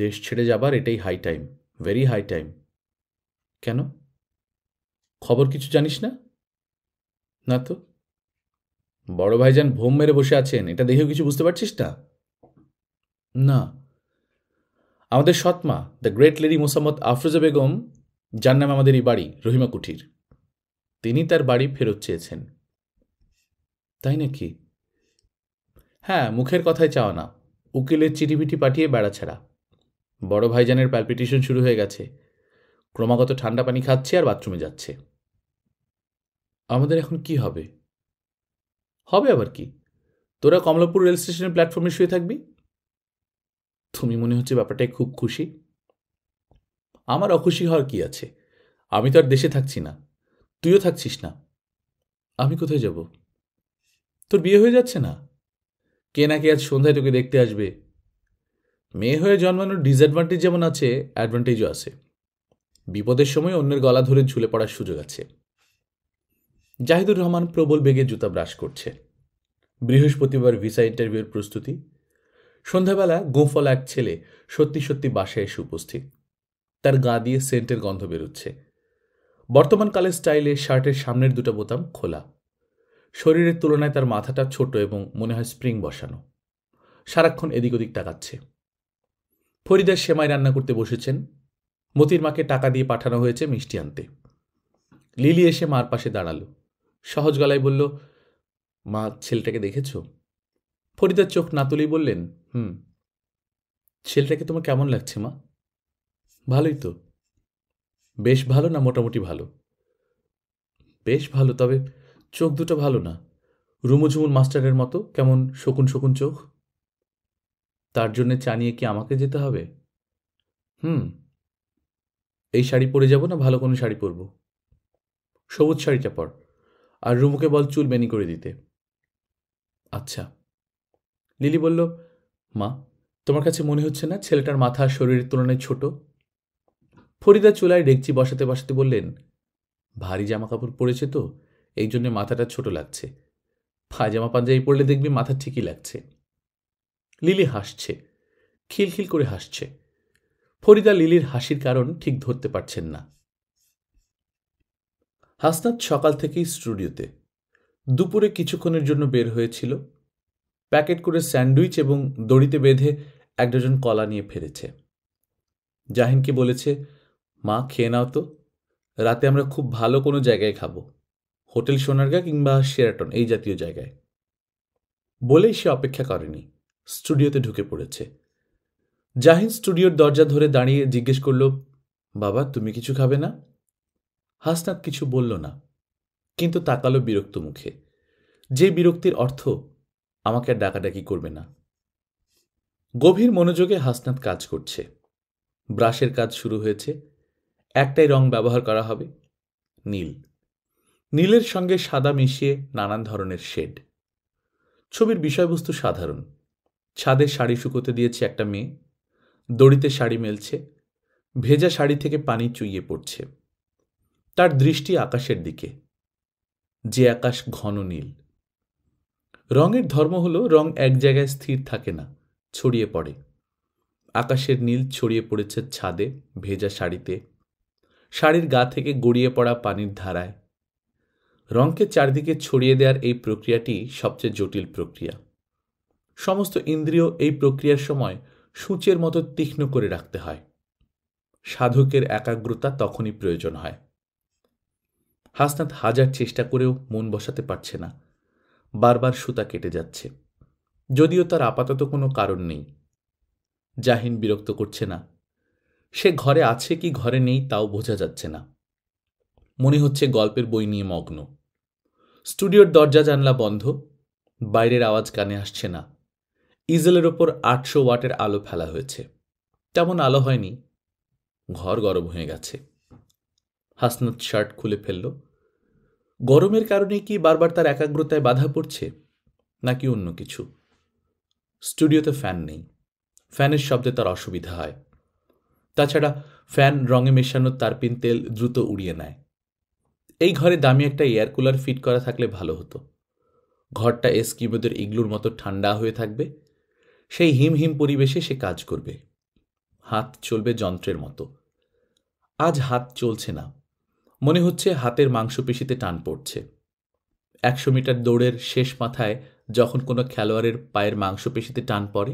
দেশ ছেড়ে যাবার এটাই high time very high time কেন খবর কিছু জানিস না না তো বড় ভাই যান ভোম মেরে বসে আছেন এটা দেখেও কিছু বুঝতে পারছিস না না আমাদের সৎমা the great lady Mosammat Afroza Begum যার নাম আমাদের এই বাড়ি রহিমা কুঠির তিনি তার বাড়ি ফেরত চেয়েছেন তাই নাকি হ্যাঁ মুখের কথায় চাওয়া না উকিলের চিঠিবিটি পাঠিয়ে বেড়া ছাড়া বড় ভাইজানের প্যালপিটিশন শুরু হয়ে গেছে ক্রমাগত ঠান্ডা পানি খাচ্ছে আর বাথরুমে যাচ্ছে আমাদের এখন কি হবে হবে আবার কি তোরা কমলাপুর রেল স্টেশনের প্ল্যাটফর্মে শুয়ে থাকবি তুমি মনে হচ্ছে ব্যাপারটায় খুব খুশি আমার অখুশি হওয়ার কি আছে আমি তো আর দেশে থাকছি না তুইও থাকছিস না আমি কোথায় যাব তোর বিয়ে হয়ে যাচ্ছে না কে নাকি আজ সন্ধ্যায় তোকে দেখতে আসবে মেয়ে হয়ে জন্মানোর ডিসঅ্যাডভান্টেজ যেমন আছে অ্যাডভান্টেজও আছে বিপদের সময় অন্যের গলা ধরে ঝুলে পড়ার সুযোগ আছে জাহিদুর রহমান প্রবল বেগে জুতা ব্রাশ করছে বৃহস্পতিবার ভিসা ইন্টারভিউর প্রস্তুতি সন্ধ্যাবেলা গোফল এক ছেলে সত্যি সত্যি বাসায় এসে উপস্থিত তার গা দিয়ে সেন্টের গন্ধ বেরোচ্ছে বর্তমানকালের স্টাইলে শার্টের সামনের দুটো বোতাম খোলা শরীরের তুলনায় তার মাথাটা ছোট এবং মনে হয় স্প্রিং বসানো সারাক্ষণ এদিক ওদিক তাকাচ্ছে ফরিদার সেমাই রান্না করতে বসেছেন মতির মাকে টাকা দিয়ে পাঠানো হয়েছে মিষ্টি আনতে লিলি এসে মার পাশে দাঁড়ালো সহজ গলায় বলল মা ছেলেটাকে দেখেছ ফরিদার চোখ না তুলেই বললেন হুম ছেলেটাকে তোমার কেমন লাগছে মা ভালোই তো বেশ ভালো না মোটামুটি ভালো বেশ ভালো তবে চোখ দুটো ভালো না রুমুঝুমুন মাস্টারের মতো কেমন শকুন শকুন চোখ তার জন্যে চানিয়ে কি আমাকে যেতে হবে হুম এই শাড়ি পরে যাব না ভালো কোনো শাড়ি পরব সবুজ শাড়িটা পর আর রুমুকে বল চুল বেনি করে দিতে আচ্ছা লিলি বলল মা তোমার কাছে মনে হচ্ছে না ছেলেটার মাথা শরীরের তুলনায় ছোট ফরিদা চুলায় ডেকচি বসাতে বসাতে বললেন ভারী জামাকাপড় পরেছে তো এই জন্য মাথাটা ছোট লাগছে পাজামা পাঞ্জাই পড়লে দেখবি মাথা ঠিকই লাগছে লিলি হাসছে খিলখিল করে হাসছে ফরিদা লিলির হাসির কারণ ঠিক ধরতে পারছেন না হাসনাত সকাল থেকেই স্টুডিওতে দুপুরে কিছুক্ষণের জন্য বের হয়েছিল প্যাকেট করে স্যান্ডউইচ এবং দড়িতে বেঁধে এক ডজন কলা নিয়ে ফেরেছে জাহিনকে বলেছে মা খেয়ে নাও তো রাতে আমরা খুব ভালো কোনো জায়গায় খাবো হোটেল সোনারগা কিংবা শেরাটন এই জাতীয় জায়গায় বলেই সে অপেক্ষা করেনি স্টুডিওতে ঢুকে পড়েছে জাহিন স্টুডিওর দরজা ধরে দাঁড়িয়ে জিজ্ঞেস করল বাবা তুমি কিছু খাবে না হাসনাত কিছু বলল না কিন্তু তাকালো বিরক্ত মুখে যে বিরক্তির অর্থ আমাকে আর ডাকাডাকি করবে না গভীর মনোযোগে হাসনাত কাজ করছে ব্রাশের কাজ শুরু হয়েছে একটাই রং ব্যবহার করা হবে নীল নীলের সঙ্গে সাদা মিশিয়ে নানান ধরনের শেড ছবির বিষয়বস্তু সাধারণ ছাদে শাড়ি শুকোতে দিয়েছে একটা মেয়ে দড়িতে শাড়ি মেলছে ভেজা শাড়ি থেকে পানি চুইয়ে পড়ছে তার দৃষ্টি আকাশের দিকে যে আকাশ ঘন নীল রঙের ধর্ম হলো রং এক জায়গায় স্থির থাকে না ছড়িয়ে পড়ে আকাশের নীল ছড়িয়ে পড়েছে ছাদে ভেজা শাড়িতে শাড়ির গা থেকে গড়িয়ে পড়া পানির ধারায় রঙকে চারদিকে ছড়িয়ে দেওয়ার এই প্রক্রিয়াটি সবচেয়ে জটিল প্রক্রিয়া সমস্ত ইন্দ্রিয় এই প্রক্রিয়ার সময় সূচের মতো তীক্ষ্ণ করে রাখতে হয় সাধকের একাগ্রতা তখনই প্রয়োজন হয় হাসনাত হাজার চেষ্টা করেও মন বসাতে পারছে না বারবার সুতা কেটে যাচ্ছে যদিও তার আপাতত কোনো কারণ নেই জাহিন বিরক্ত করছে না সে ঘরে আছে কি ঘরে নেই তাও বোঝা যাচ্ছে না মনে হচ্ছে গল্পের বই নিয়ে মগ্ন স্টুডিওর দরজা জানলা বন্ধ বাইরের আওয়াজ কানে আসছে না ইজেলের ওপর আটশো ওয়াটের আলো ফেলা হয়েছে তেমন আলো হয়নি ঘর গরম হয়ে গেছে হাসনাত শার্ট খুলে ফেলল গরমের কারণে কি বারবার তার একাগ্রতায় বাধা পড়ছে নাকি অন্য কিছু স্টুডিওতে ফ্যান নেই ফ্যানের শব্দে তার অসুবিধা হয় তাছাড়া ফ্যান রঙে মেশানো তারপিন তেল দ্রুত উড়িয়ে নেয় এই ঘরে দামি একটা এয়ার কুলার ফিট করা থাকলে ভালো হতো ঘরটা এসকিমোদের ইগলুর মতো ঠান্ডা হয়ে থাকবে সেই হিম হিম পরিবেশে সে কাজ করবে হাত চলবে যন্ত্রের মতো আজ হাত চলছে না মনে হচ্ছে হাতের মাংসপেশিতে টান পড়ছে একশো মিটার দৌড়ের শেষ মাথায় যখন কোনো খেলোয়াড়ের পায়ের মাংসপেশিতে টান পড়ে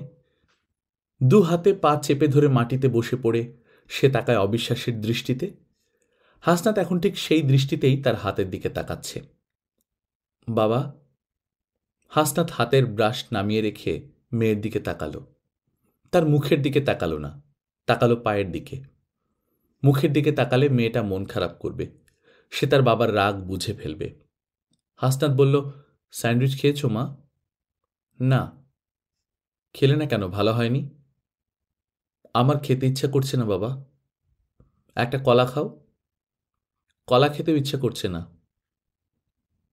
দু হাতে পা চেপে ধরে মাটিতে বসে পড়ে সে তাকায় অবিশ্বাসের দৃষ্টিতে হাসনাত এখন ঠিক সেই দৃষ্টিতেই তার হাতের দিকে তাকাচ্ছে বাবা হাসনাত হাতের ব্রাশ নামিয়ে রেখে মেয়ের দিকে তাকালো তার মুখের দিকে তাকালো না তাকালো পায়ের দিকে মুখের দিকে তাকালে মেয়েটা মন খারাপ করবে সে তার বাবার রাগ বুঝে ফেলবে হাসনাত বলল স্যান্ডউইচ খেয়েছো মা না খেলে না কেন ভালো হয়নি আমার খেতে ইচ্ছা করছে না বাবা একটা কলা খাও কলা খেতেও ইচ্ছা করছে না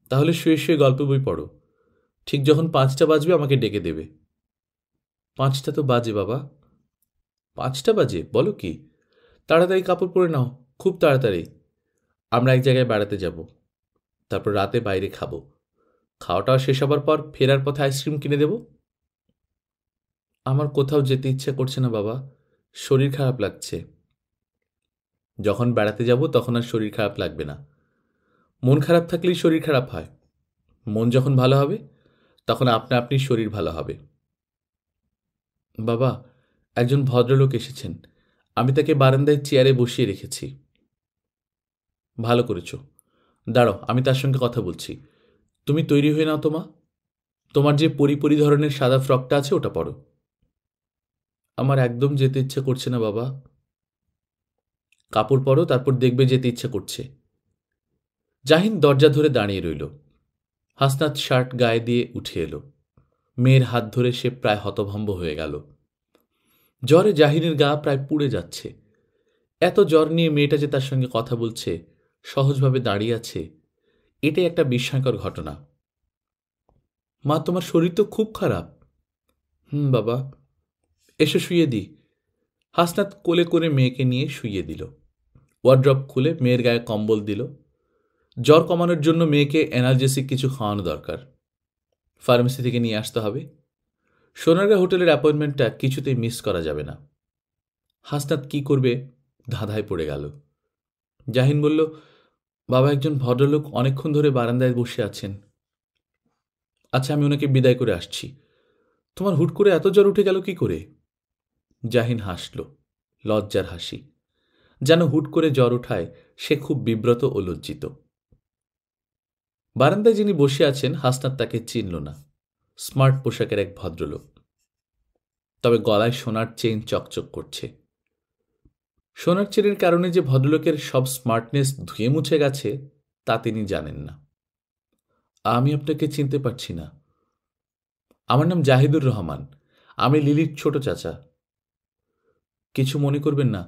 তাহলে শুয়ে শুয়ে গল্প বই পড়ো ঠিক যখন পাঁচটা বাজবে আমাকে ডেকে দেবে পাঁচটা তো বাজে বাবা পাঁচটা বাজে বলো কি তাড়াতাড়ি কাপড় পরে নাও খুব তাড়াতাড়ি আমরা এক জায়গায় বেড়াতে যাব তারপর রাতে বাইরে খাবো খাওয়াটাও শেষ হবার পর ফেরার পথে আইসক্রিম কিনে দেব আমার কোথাও যেতে ইচ্ছা করছে না বাবা শরীর খারাপ লাগছে যখন বেড়াতে যাব তখন আর শরীর খারাপ লাগবে না মন খারাপ থাকলেই শরীর খারাপ হয় মন যখন ভালো হবে তখন আপনি আপনি শরীর ভালো হবে বাবা একজন ভদ্রলোক এসেছেন আমি তাকে বারান্দায় চেয়ারে বসিয়ে রেখেছি ভালো করেছো দাঁড়ো আমি তার সঙ্গে কথা বলছি তুমি তৈরি হয়ে নাও তোমা তোমার যে পরিপরি ধরনের সাদা ফ্রকটা আছে ওটা পড়ো আমার একদম যেতে ইচ্ছে করছে না বাবা কাপড় পরো তারপর দেখবে যেতে ইচ্ছে করছে জাহিন দরজা ধরে দাঁড়িয়ে রইল হাসনাত শার্ট গায়ে দিয়ে উঠে এলো মেয়ের হাত ধরে সে প্রায় হতভম্ব হয়ে গেল জ্বরে জাহিনের গা প্রায় পুড়ে যাচ্ছে এত জ্বর নিয়ে মেয়েটা যে তার সঙ্গে কথা বলছে সহজভাবে দাঁড়িয়ে আছে এটাই একটা বিস্ময়কর ঘটনা মা তোমার শরীর তো খুব খারাপ হুম বাবা এসে শুয়ে দি হাসনাত কোলে করে মেয়েকে নিয়ে শুইয়ে দিল ওয়ার্ড্রপ খুলে মেয়ের গায়ে কম্বল দিল জ্বর কমানোর জন্য মেয়েকে এনার্জেসিক কিছু খাওয়ানো দরকার ফার্মেসি থেকে নিয়ে আসতে হবে সোনারগাঁ হোটেলের অ্যাপয়েন্টমেন্টটা কিছুতেই মিস করা যাবে না হাসনাত কি করবে ধাঁধায় পড়ে গেল জাহিন বলল বাবা একজন ভদ্রলোক অনেকক্ষণ ধরে বারান্দায় বসে আছেন আচ্ছা আমি ওনাকে বিদায় করে আসছি তোমার হুট করে এত জ্বর উঠে গেল কি করে জাহিন হাসল লজ্জার হাসি যেন হুট করে জ্বর ওঠায় সে খুব বিব্রত ও লজ্জিত বারান্দায় যিনি বসে আছেন হাসনাত তাকে চিনল না স্মার্ট পোশাকের এক ভদ্রলোক তবে গলায় সোনার চেন চকচক করছে সোনার চেনের কারণে যে ভদ্রলোকের সব স্মার্টনেস ধুয়ে মুছে গেছে তা তিনি জানেন না আমি আপনাকে চিনতে পারছি না আমার নাম জাহিদুর রহমান আমি লিলির ছোট চাচা কিছু মনে করবেন না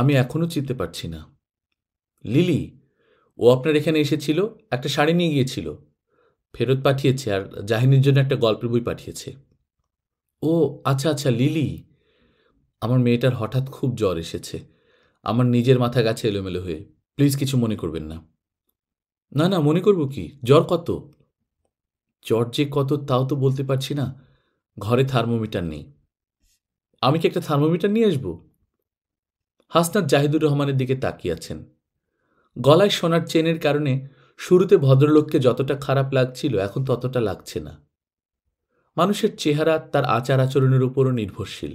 আমি এখনও চিনতে পারছি না লিলি ও আপনার এখানে এসেছিল একটা শাড়ি নিয়ে গিয়েছিল ফেরত পাঠিয়েছে আর জাহিনীর জন্য একটা গল্পের বই পাঠিয়েছে ও আচ্ছা আচ্ছা লিলি আমার মেয়েটার হঠাৎ খুব জ্বর এসেছে আমার নিজের মাথা গাছে এলোমেলো হয়ে প্লিজ কিছু মনে করবেন না না না মনে করব কি জ্বর কত জ্বর যে কত তাও তো বলতে পারছি না ঘরে থার্মোমিটার নেই আমি কি একটা থার্মোমিটার নিয়ে আসব হাসনাত জাহিদুর রহমানের দিকে তাকিয়াছেন গলায় সোনার চেনের কারণে শুরুতে ভদ্রলোককে যতটা খারাপ লাগছিল এখন ততটা লাগছে না মানুষের চেহারা তার আচার আচরণের উপরও নির্ভরশীল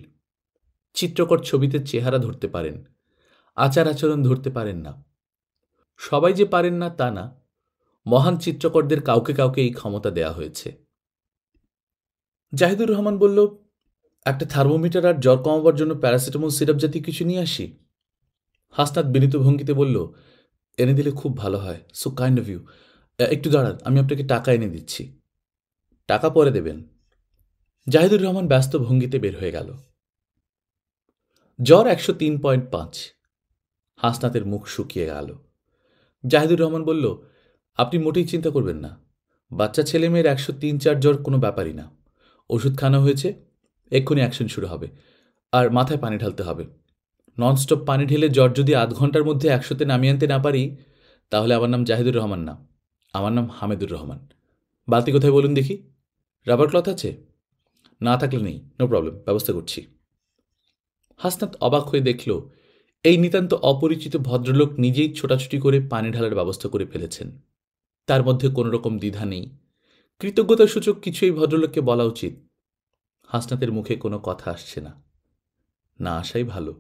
চিত্রকর ছবিতে চেহারা ধরতে পারেন আচার আচরণ ধরতে পারেন না সবাই যে পারেন না তা না মহান চিত্রকরদের কাউকে কাউকে এই ক্ষমতা দেয়া হয়েছে জাহিদুর রহমান বলল একটা থার্মোমিটার আর জ্বর কমাবার জন্য প্যারাসিটামল সিরাপ জাতীয় কিছু নিয়ে আসি হাসনাত বিনীত ভঙ্গিতে বলল এনে দিলে খুব ভালো হয় সো কাইন্ড অফ ইউ একটু দাঁড়ান আমি আপনাকে টাকা এনে দিচ্ছি টাকা পরে দেবেন জাহিদুর রহমান ব্যস্ত ভঙ্গিতে বের হয়ে গেল জ্বর একশো তিন পয়েন্ট পাঁচ হাসনাতের মুখ শুকিয়ে গেল জাহিদুর রহমান বলল আপনি মোটেই চিন্তা করবেন না বাচ্চা ছেলেমেয়ের একশো তিন চার জ্বর কোনো ব্যাপারই না ওষুধ খানা হয়েছে এক্ষুনি অ্যাকশন শুরু হবে আর মাথায় পানি ঢালতে হবে ননস্টপ পানি ঢেলে জ্বর যদি আধ ঘন্টার মধ্যে একশোতে নামিয়ে আনতে না পারি তাহলে আমার নাম জাহিদুর রহমান না আমার নাম হামিদুর রহমান বালতি কোথায় বলুন দেখি রাবার ক্লথ আছে না থাকলে নেই নো প্রবলেম ব্যবস্থা করছি হাসনাত অবাক হয়ে দেখল এই নিতান্ত অপরিচিত ভদ্রলোক নিজেই ছোটাছুটি করে পানি ঢালার ব্যবস্থা করে ফেলেছেন তার মধ্যে কোনো রকম দ্বিধা নেই কৃতজ্ঞতাসূচক কিছু এই ভদ্রলোককে বলা উচিত হাসনাতের মুখে কোনো কথা আসছে না না আসাই ভালো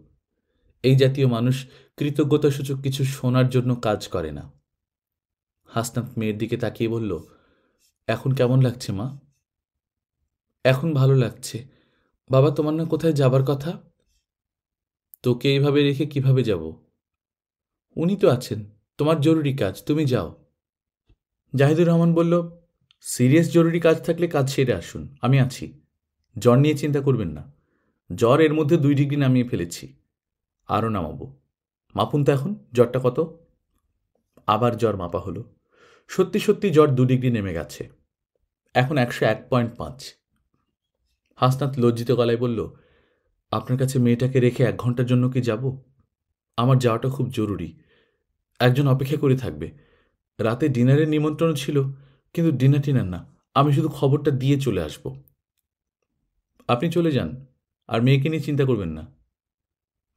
এই জাতীয় মানুষ কৃতজ্ঞতাসূচক কিছু শোনার জন্য কাজ করে না হাসনাত মেয়ের দিকে তাকিয়ে বলল এখন কেমন লাগছে মা এখন ভালো লাগছে বাবা তোমার না কোথায় যাবার কথা তোকে এইভাবে রেখে কিভাবে যাব উনি তো আছেন তোমার জরুরি কাজ তুমি যাও জাহিদুর রহমান বলল সিরিয়াস জরুরি কাজ থাকলে কাজ সেরে আসুন আমি আছি জ্বর নিয়ে চিন্তা করবেন না জ্বর এর মধ্যে দুই ডিগ্রি নামিয়ে ফেলেছি আরও নামাবো মাপুন তো এখন জ্বরটা কত আবার জ্বর মাপা হলো সত্যি সত্যি জ্বর দু ডিগ্রি নেমে গেছে এখন একশো এক পয়েন্ট পাঁচ হাসনাথ লজ্জিত গলায় বলল আপনার কাছে মেয়েটাকে রেখে এক ঘন্টার জন্য কি যাব আমার যাওয়াটা খুব জরুরি একজন অপেক্ষা করে থাকবে রাতে ডিনারের নিমন্ত্রণ ছিল কিন্তু ডিনার টিনার না আমি শুধু খবরটা দিয়ে চলে আসবো আপনি চলে যান আর মেয়েকে নিয়ে চিন্তা করবেন না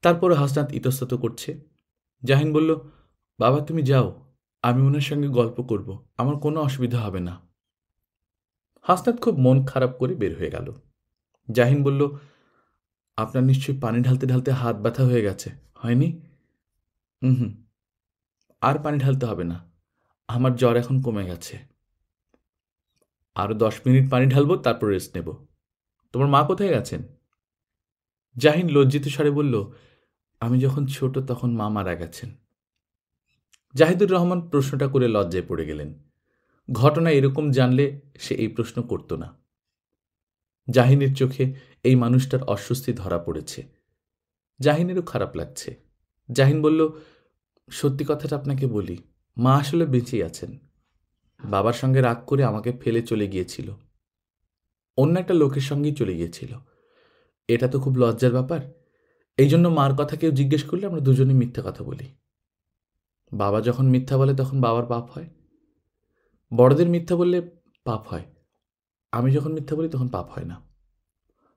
তারপরে হাসনাত ইতস্তত করছে জাহিন বলল বাবা তুমি যাও আমি ওনার সঙ্গে গল্প করব আমার কোনো অসুবিধা হবে না হাসনাত খুব মন খারাপ করে বের হয়ে গেল জাহিন বলল আপনার নিশ্চয়ই পানি ঢালতে ঢালতে হাত ব্যথা হয়ে গেছে হয়নি হুম আর পানি ঢালতে হবে না আমার জ্বর এখন কমে গেছে আরও দশ মিনিট পানি ঢালবো তারপর রেস্ট নেব তোমার মা কোথায় গেছেন জাহিন লজ্জিত স্বরে বলল আমি যখন ছোট তখন মা মারা গেছেন জাহিদুর রহমান প্রশ্নটা করে লজ্জায় পড়ে গেলেন ঘটনা এরকম জানলে সে এই প্রশ্ন করত না জাহিনের চোখে এই মানুষটার অস্বস্তি ধরা পড়েছে জাহিনেরও খারাপ লাগছে জাহিন বলল সত্যি কথাটা আপনাকে বলি মা আসলে বেঁচেই আছেন বাবার সঙ্গে রাগ করে আমাকে ফেলে চলে গিয়েছিল অন্য একটা লোকের সঙ্গেই চলে গিয়েছিল এটা তো খুব লজ্জার ব্যাপার এই জন্য মার কথা কেউ জিজ্ঞেস করলে আমরা দুজনেই মিথ্যা কথা বলি বাবা যখন মিথ্যা বলে তখন বাবার পাপ হয় বড়দের মিথ্যা বললে পাপ হয় আমি যখন মিথ্যা বলি তখন পাপ হয় না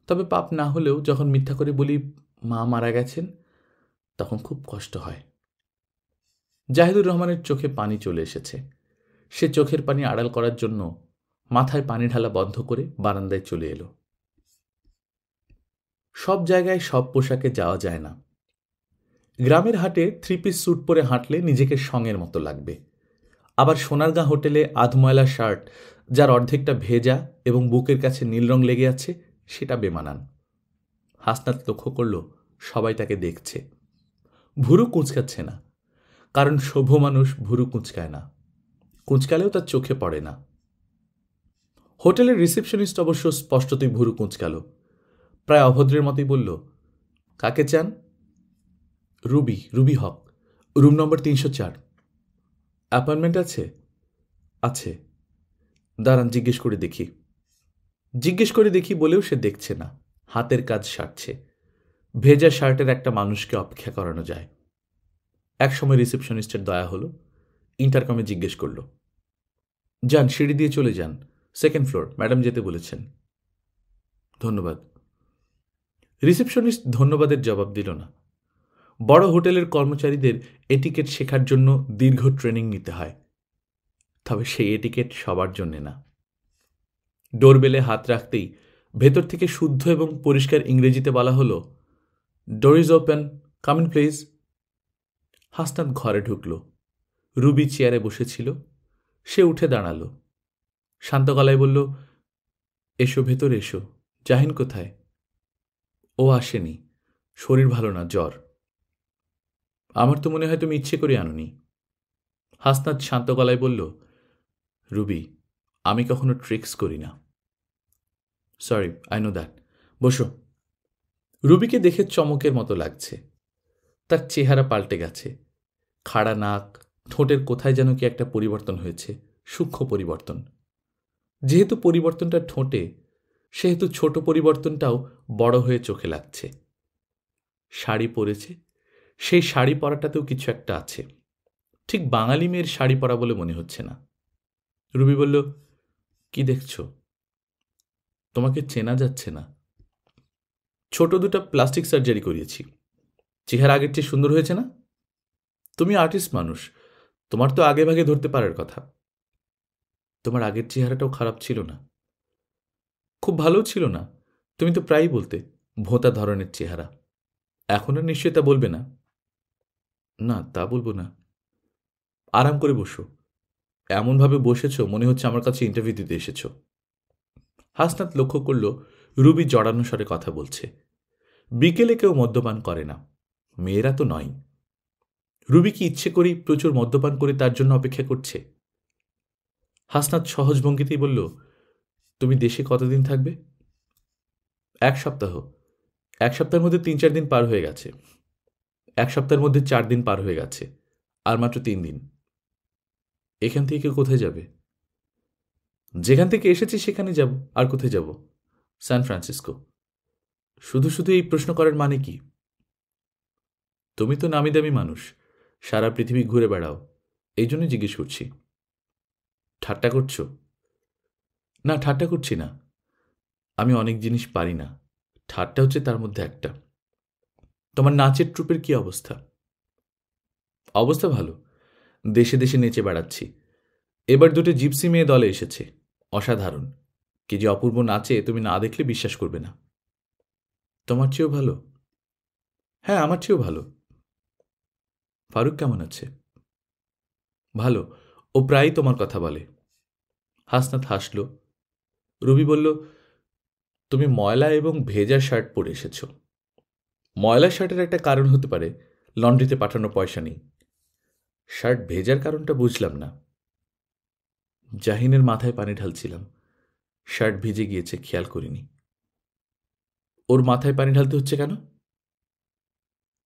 তবে পাপ না হলেও যখন মিথ্যা করে বলি মা মারা গেছেন তখন খুব কষ্ট হয় জাহিদুর রহমানের চোখে পানি চলে এসেছে সে চোখের পানি আড়াল করার জন্য মাথায় পানি ঢালা বন্ধ করে বারান্দায় চলে এলো সব জায়গায় সব পোশাকে যাওয়া যায় না গ্রামের হাটে থ্রি পিস স্যুট পরে হাঁটলে নিজেকে সঙের মতো লাগবে আবার সোনারগাঁ হোটেলে আধময়লা শার্ট যার অর্ধেকটা ভেজা এবং বুকের কাছে নীল রং লেগে আছে সেটা বেমানান হাসনাত লক্ষ্য করল সবাই তাকে দেখছে ভুরু কুঁচকাচ্ছে না কারণ শোভ মানুষ ভুরু কুঁচকায় না কুঁচকালেও তার চোখে পড়ে না হোটেলের রিসেপশনিস্ট অবশ্য স্পষ্টতই ভুরু কুঁচকাল প্রায় অভদ্রের মতোই বলল কাকে চান রুবি রুবি হক রুম নম্বর তিনশো চার অ্যাপয়েন্টমেন্ট আছে আছে দাঁড়ান জিজ্ঞেস করে দেখি জিজ্ঞেস করে দেখি বলেও সে দেখছে না হাতের কাজ সারছে ভেজা শার্টের একটা মানুষকে অপেক্ষা করানো যায় একসময় রিসেপশনিস্টের দয়া হলো ইন্টারকমে জিজ্ঞেস করল যান সিঁড়ি দিয়ে চলে যান সেকেন্ড ফ্লোর ম্যাডাম যেতে বলেছেন ধন্যবাদ রিসেপশনিস্ট ধন্যবাদের জবাব দিল না বড় হোটেলের কর্মচারীদের এটিকেট শেখার জন্য দীর্ঘ ট্রেনিং নিতে হয় তবে সেই এটিকেট সবার জন্যে না ডোরবেলে হাত রাখতেই ভেতর থেকে শুদ্ধ এবং পরিষ্কার ইংরেজিতে বলা হলো door is open come in please Hasnat ঘরে ঢুকল রুবি চেয়ারে বসেছিল সে উঠে দাঁড়ালো শান্ত গলায় বলল এসো ভেতর এসো জাহিন কোথায় ও আসেনি শরীর ভালো না জ্বর আমার তো মনে হয় তুমি ইচ্ছে করে আনোনি হাসনাথ শান্ত গলায় বলল রুবি আমি কখনো ট্রিক্স করি না সরি আই নো দ্যাট বসো রুবিকে দেখে চমকের মতো লাগছে তার চেহারা পাল্টে গেছে খাড়া নাক ঠোঁটের কোথায় যেন কি একটা পরিবর্তন হয়েছে সূক্ষ্ম পরিবর্তন যেহেতু পরিবর্তনটা ঠোঁটে সেহেতু ছোট পরিবর্তনটাও বড় হয়ে চোখে লাগছে শাড়ি পরেছে সেই শাড়ি পরাটাতেও কিছু একটা আছে ঠিক বাঙালি মেয়ের শাড়ি পরা বলে মনে হচ্ছে না রুবি বলল কি দেখছ তোমাকে চেনা যাচ্ছে না ছোট দুটো প্লাস্টিক সার্জারি করিয়েছি চেহারা আগের চেয়ে সুন্দর হয়েছে না তুমি আর্টিস্ট মানুষ তোমার তো আগে ভাগে ধরতে পারার কথা তোমার আগের চেহারাটাও খারাপ ছিল না খুব ভালো ছিল না তুমি তো প্রায়ই বলতে ভোঁতা ধরনের চেহারা এখন আর নিশ্চয় তা বলবে না না তা বলবো না আরাম করে বসো এমনভাবে বসেছ মনে হচ্ছে আমার কাছে ইন্টারভিউ দিতে এসেছ হাসনাত লক্ষ্য করল রুবি জড়ানুসারে কথা বলছে বিকেলে কেউ মদ্যপান করে না মেয়েরা তো নয় রুবি কি ইচ্ছে করেই প্রচুর মদ্যপান করে তার জন্য অপেক্ষা করছে হাসনাত সহজ ভঙ্গিতেই বলল তুমি দেশে কতদিন থাকবে এক সপ্তাহ এক সপ্তাহের মধ্যে তিন চার দিন পার হয়ে গেছে এক সপ্তাহের মধ্যে চার দিন পার হয়ে গেছে আর মাত্র তিন দিন এখান থেকে কেউ কোথায় যাবে যেখান থেকে এসেছি সেখানে যাব আর কোথায় যাব সান ফ্রান্সিসকো শুধু শুধু এই প্রশ্ন করার মানে কি তুমি তো নামি দামি মানুষ সারা পৃথিবী ঘুরে বেড়াও এই জন্য জিজ্ঞেস করছি ঠাট্টা করছো না ঠাট্টা করছি না আমি অনেক জিনিস পারি না ঠাট্টা হচ্ছে তার মধ্যে একটা তোমার নাচের ট্রুপের কি অবস্থা অবস্থা ভালো দেশে দেশে নেচে বেড়াচ্ছি এবার দুটো জিপসি মেয়ে দলে এসেছে অসাধারণ কি যে অপূর্ব নাচে তুমি না দেখলে বিশ্বাস করবে না তোমার চেয়েও ভালো হ্যাঁ আমার চেয়েও ভালো ফারুক কেমন আছে ভালো ও প্রায়ই তোমার কথা বলে হাসনাথ হাসল রুবি বলল তুমি ময়লা এবং ভেজা শার্ট পরে এসেছ ময়লা শার্টের একটা কারণ হতে পারে লন্ড্রিতে পাঠানো পয়সা নেই শার্ট ভেজার কারণটা বুঝলাম না জাহিনের মাথায় পানি ঢালছিলাম শার্ট ভিজে গিয়েছে খেয়াল করিনি ওর মাথায় পানি ঢালতে হচ্ছে কেন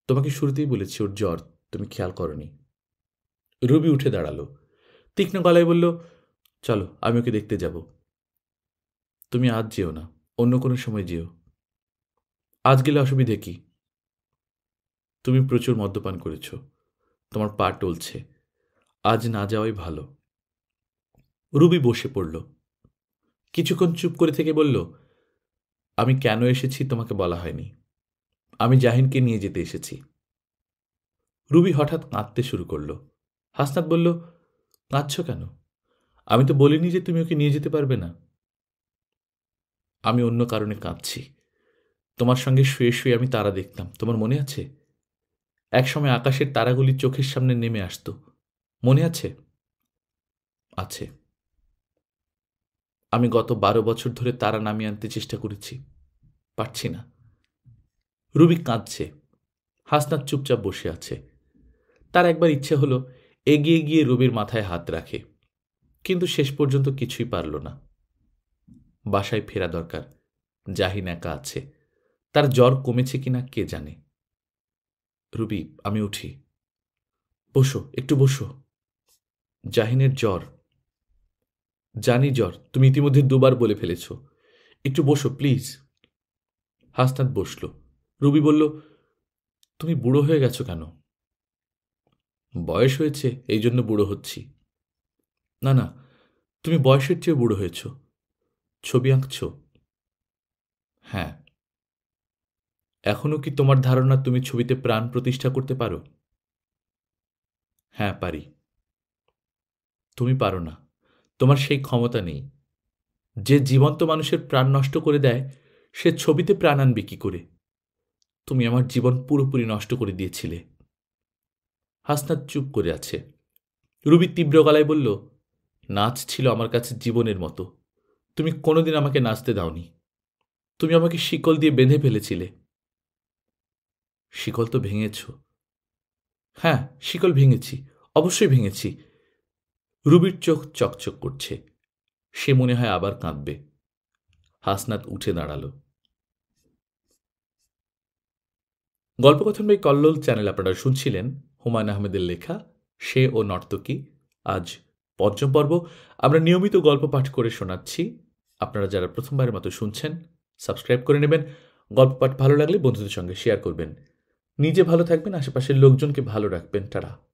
তোমাকে শুরুতেই বলেছি ওর জ্বর তুমি খেয়াল করনি রুবি উঠে দাঁড়ালো তীক্ষ্ণ গলায় বলল চলো আমি ওকে দেখতে যাব তুমি আজ যেও না অন্য কোনো সময় যেও আজ গেলে অসুবিধে কি তুমি প্রচুর মদ্যপান করেছ তোমার পা টলছে আজ না যাওয়াই ভালো রুবি বসে পড়ল কিছুক্ষণ চুপ করে থেকে বলল আমি কেন এসেছি তোমাকে বলা হয়নি আমি জাহিনকে নিয়ে যেতে এসেছি রুবি হঠাৎ কাঁদতে শুরু করল হাসনাত বলল কাঁদছ কেন আমি তো বলিনি যে তুমি ওকে নিয়ে যেতে পারবে না আমি অন্য কারণে কাঁদছি তোমার সঙ্গে শুয়ে শুয়ে আমি তারা দেখতাম তোমার মনে আছে একসময় আকাশের তারাগুলি চোখের সামনে নেমে আসত মনে আছে আছে আমি গত বারো বছর ধরে তারা নামিয়ে আনতে চেষ্টা করেছি পারছি না রুবি কাঁদছে হাসনাথ চুপচাপ বসে আছে তার একবার ইচ্ছে হলো এগিয়ে গিয়ে রবির মাথায় হাত রাখে কিন্তু শেষ পর্যন্ত কিছুই পারল না বাসায় ফেরা দরকার জাহিন একা আছে তার জ্বর কমেছে কিনা কে জানে রুবি আমি উঠি বসো একটু বসো জাহিনের জ্বর জানি জ্বর তুমি ইতিমধ্যে দুবার বলে ফেলেছ একটু বসো প্লিজ হাসনাত বসল রুবি বলল তুমি বুড়ো হয়ে গেছো কেন বয়স হয়েছে এই জন্য বুড়ো হচ্ছি না না তুমি বয়সের চেয়ে বুড়ো হয়েছ ছবি আঁকছ হ্যাঁ এখনও কি তোমার ধারণা তুমি ছবিতে প্রাণ প্রতিষ্ঠা করতে পারো হ্যাঁ পারি তুমি পারো না তোমার সেই ক্ষমতা নেই যে জীবন্ত মানুষের প্রাণ নষ্ট করে দেয় সে ছবিতে প্রাণ আনবে কী করে তুমি আমার জীবন পুরোপুরি নষ্ট করে দিয়েছিলে হাসনাত চুপ করে আছে রুবি তীব্র গলায় বলল নাচ ছিল আমার কাছে জীবনের মতো তুমি কোনোদিন আমাকে নাচতে দাওনি তুমি আমাকে শিকল দিয়ে বেঁধে ফেলেছিলে শিকল তো ভেঙেছ হ্যাঁ শিকল ভেঙেছি অবশ্যই ভেঙেছি রুবির চোখ চকচক করছে সে মনে হয় আবার কাঁদবে হাসনাত উঠে দাঁড়াল গল্পকথন বাই কল্লোল চ্যানেল আপনারা শুনছিলেন হুমায়ুন আহমেদের লেখা সে ও নর্তকী আজ পঞ্চম পর্ব আমরা নিয়মিত গল্প পাঠ করে শোনাচ্ছি আপনারা যারা প্রথমবারের মতো শুনছেন সাবস্ক্রাইব করে নেবেন গল্প পাঠ ভালো লাগলে বন্ধুদের সঙ্গে শেয়ার করবেন নিজে ভালো থাকবেন আশেপাশের লোকজনকে ভালো রাখবেন তারা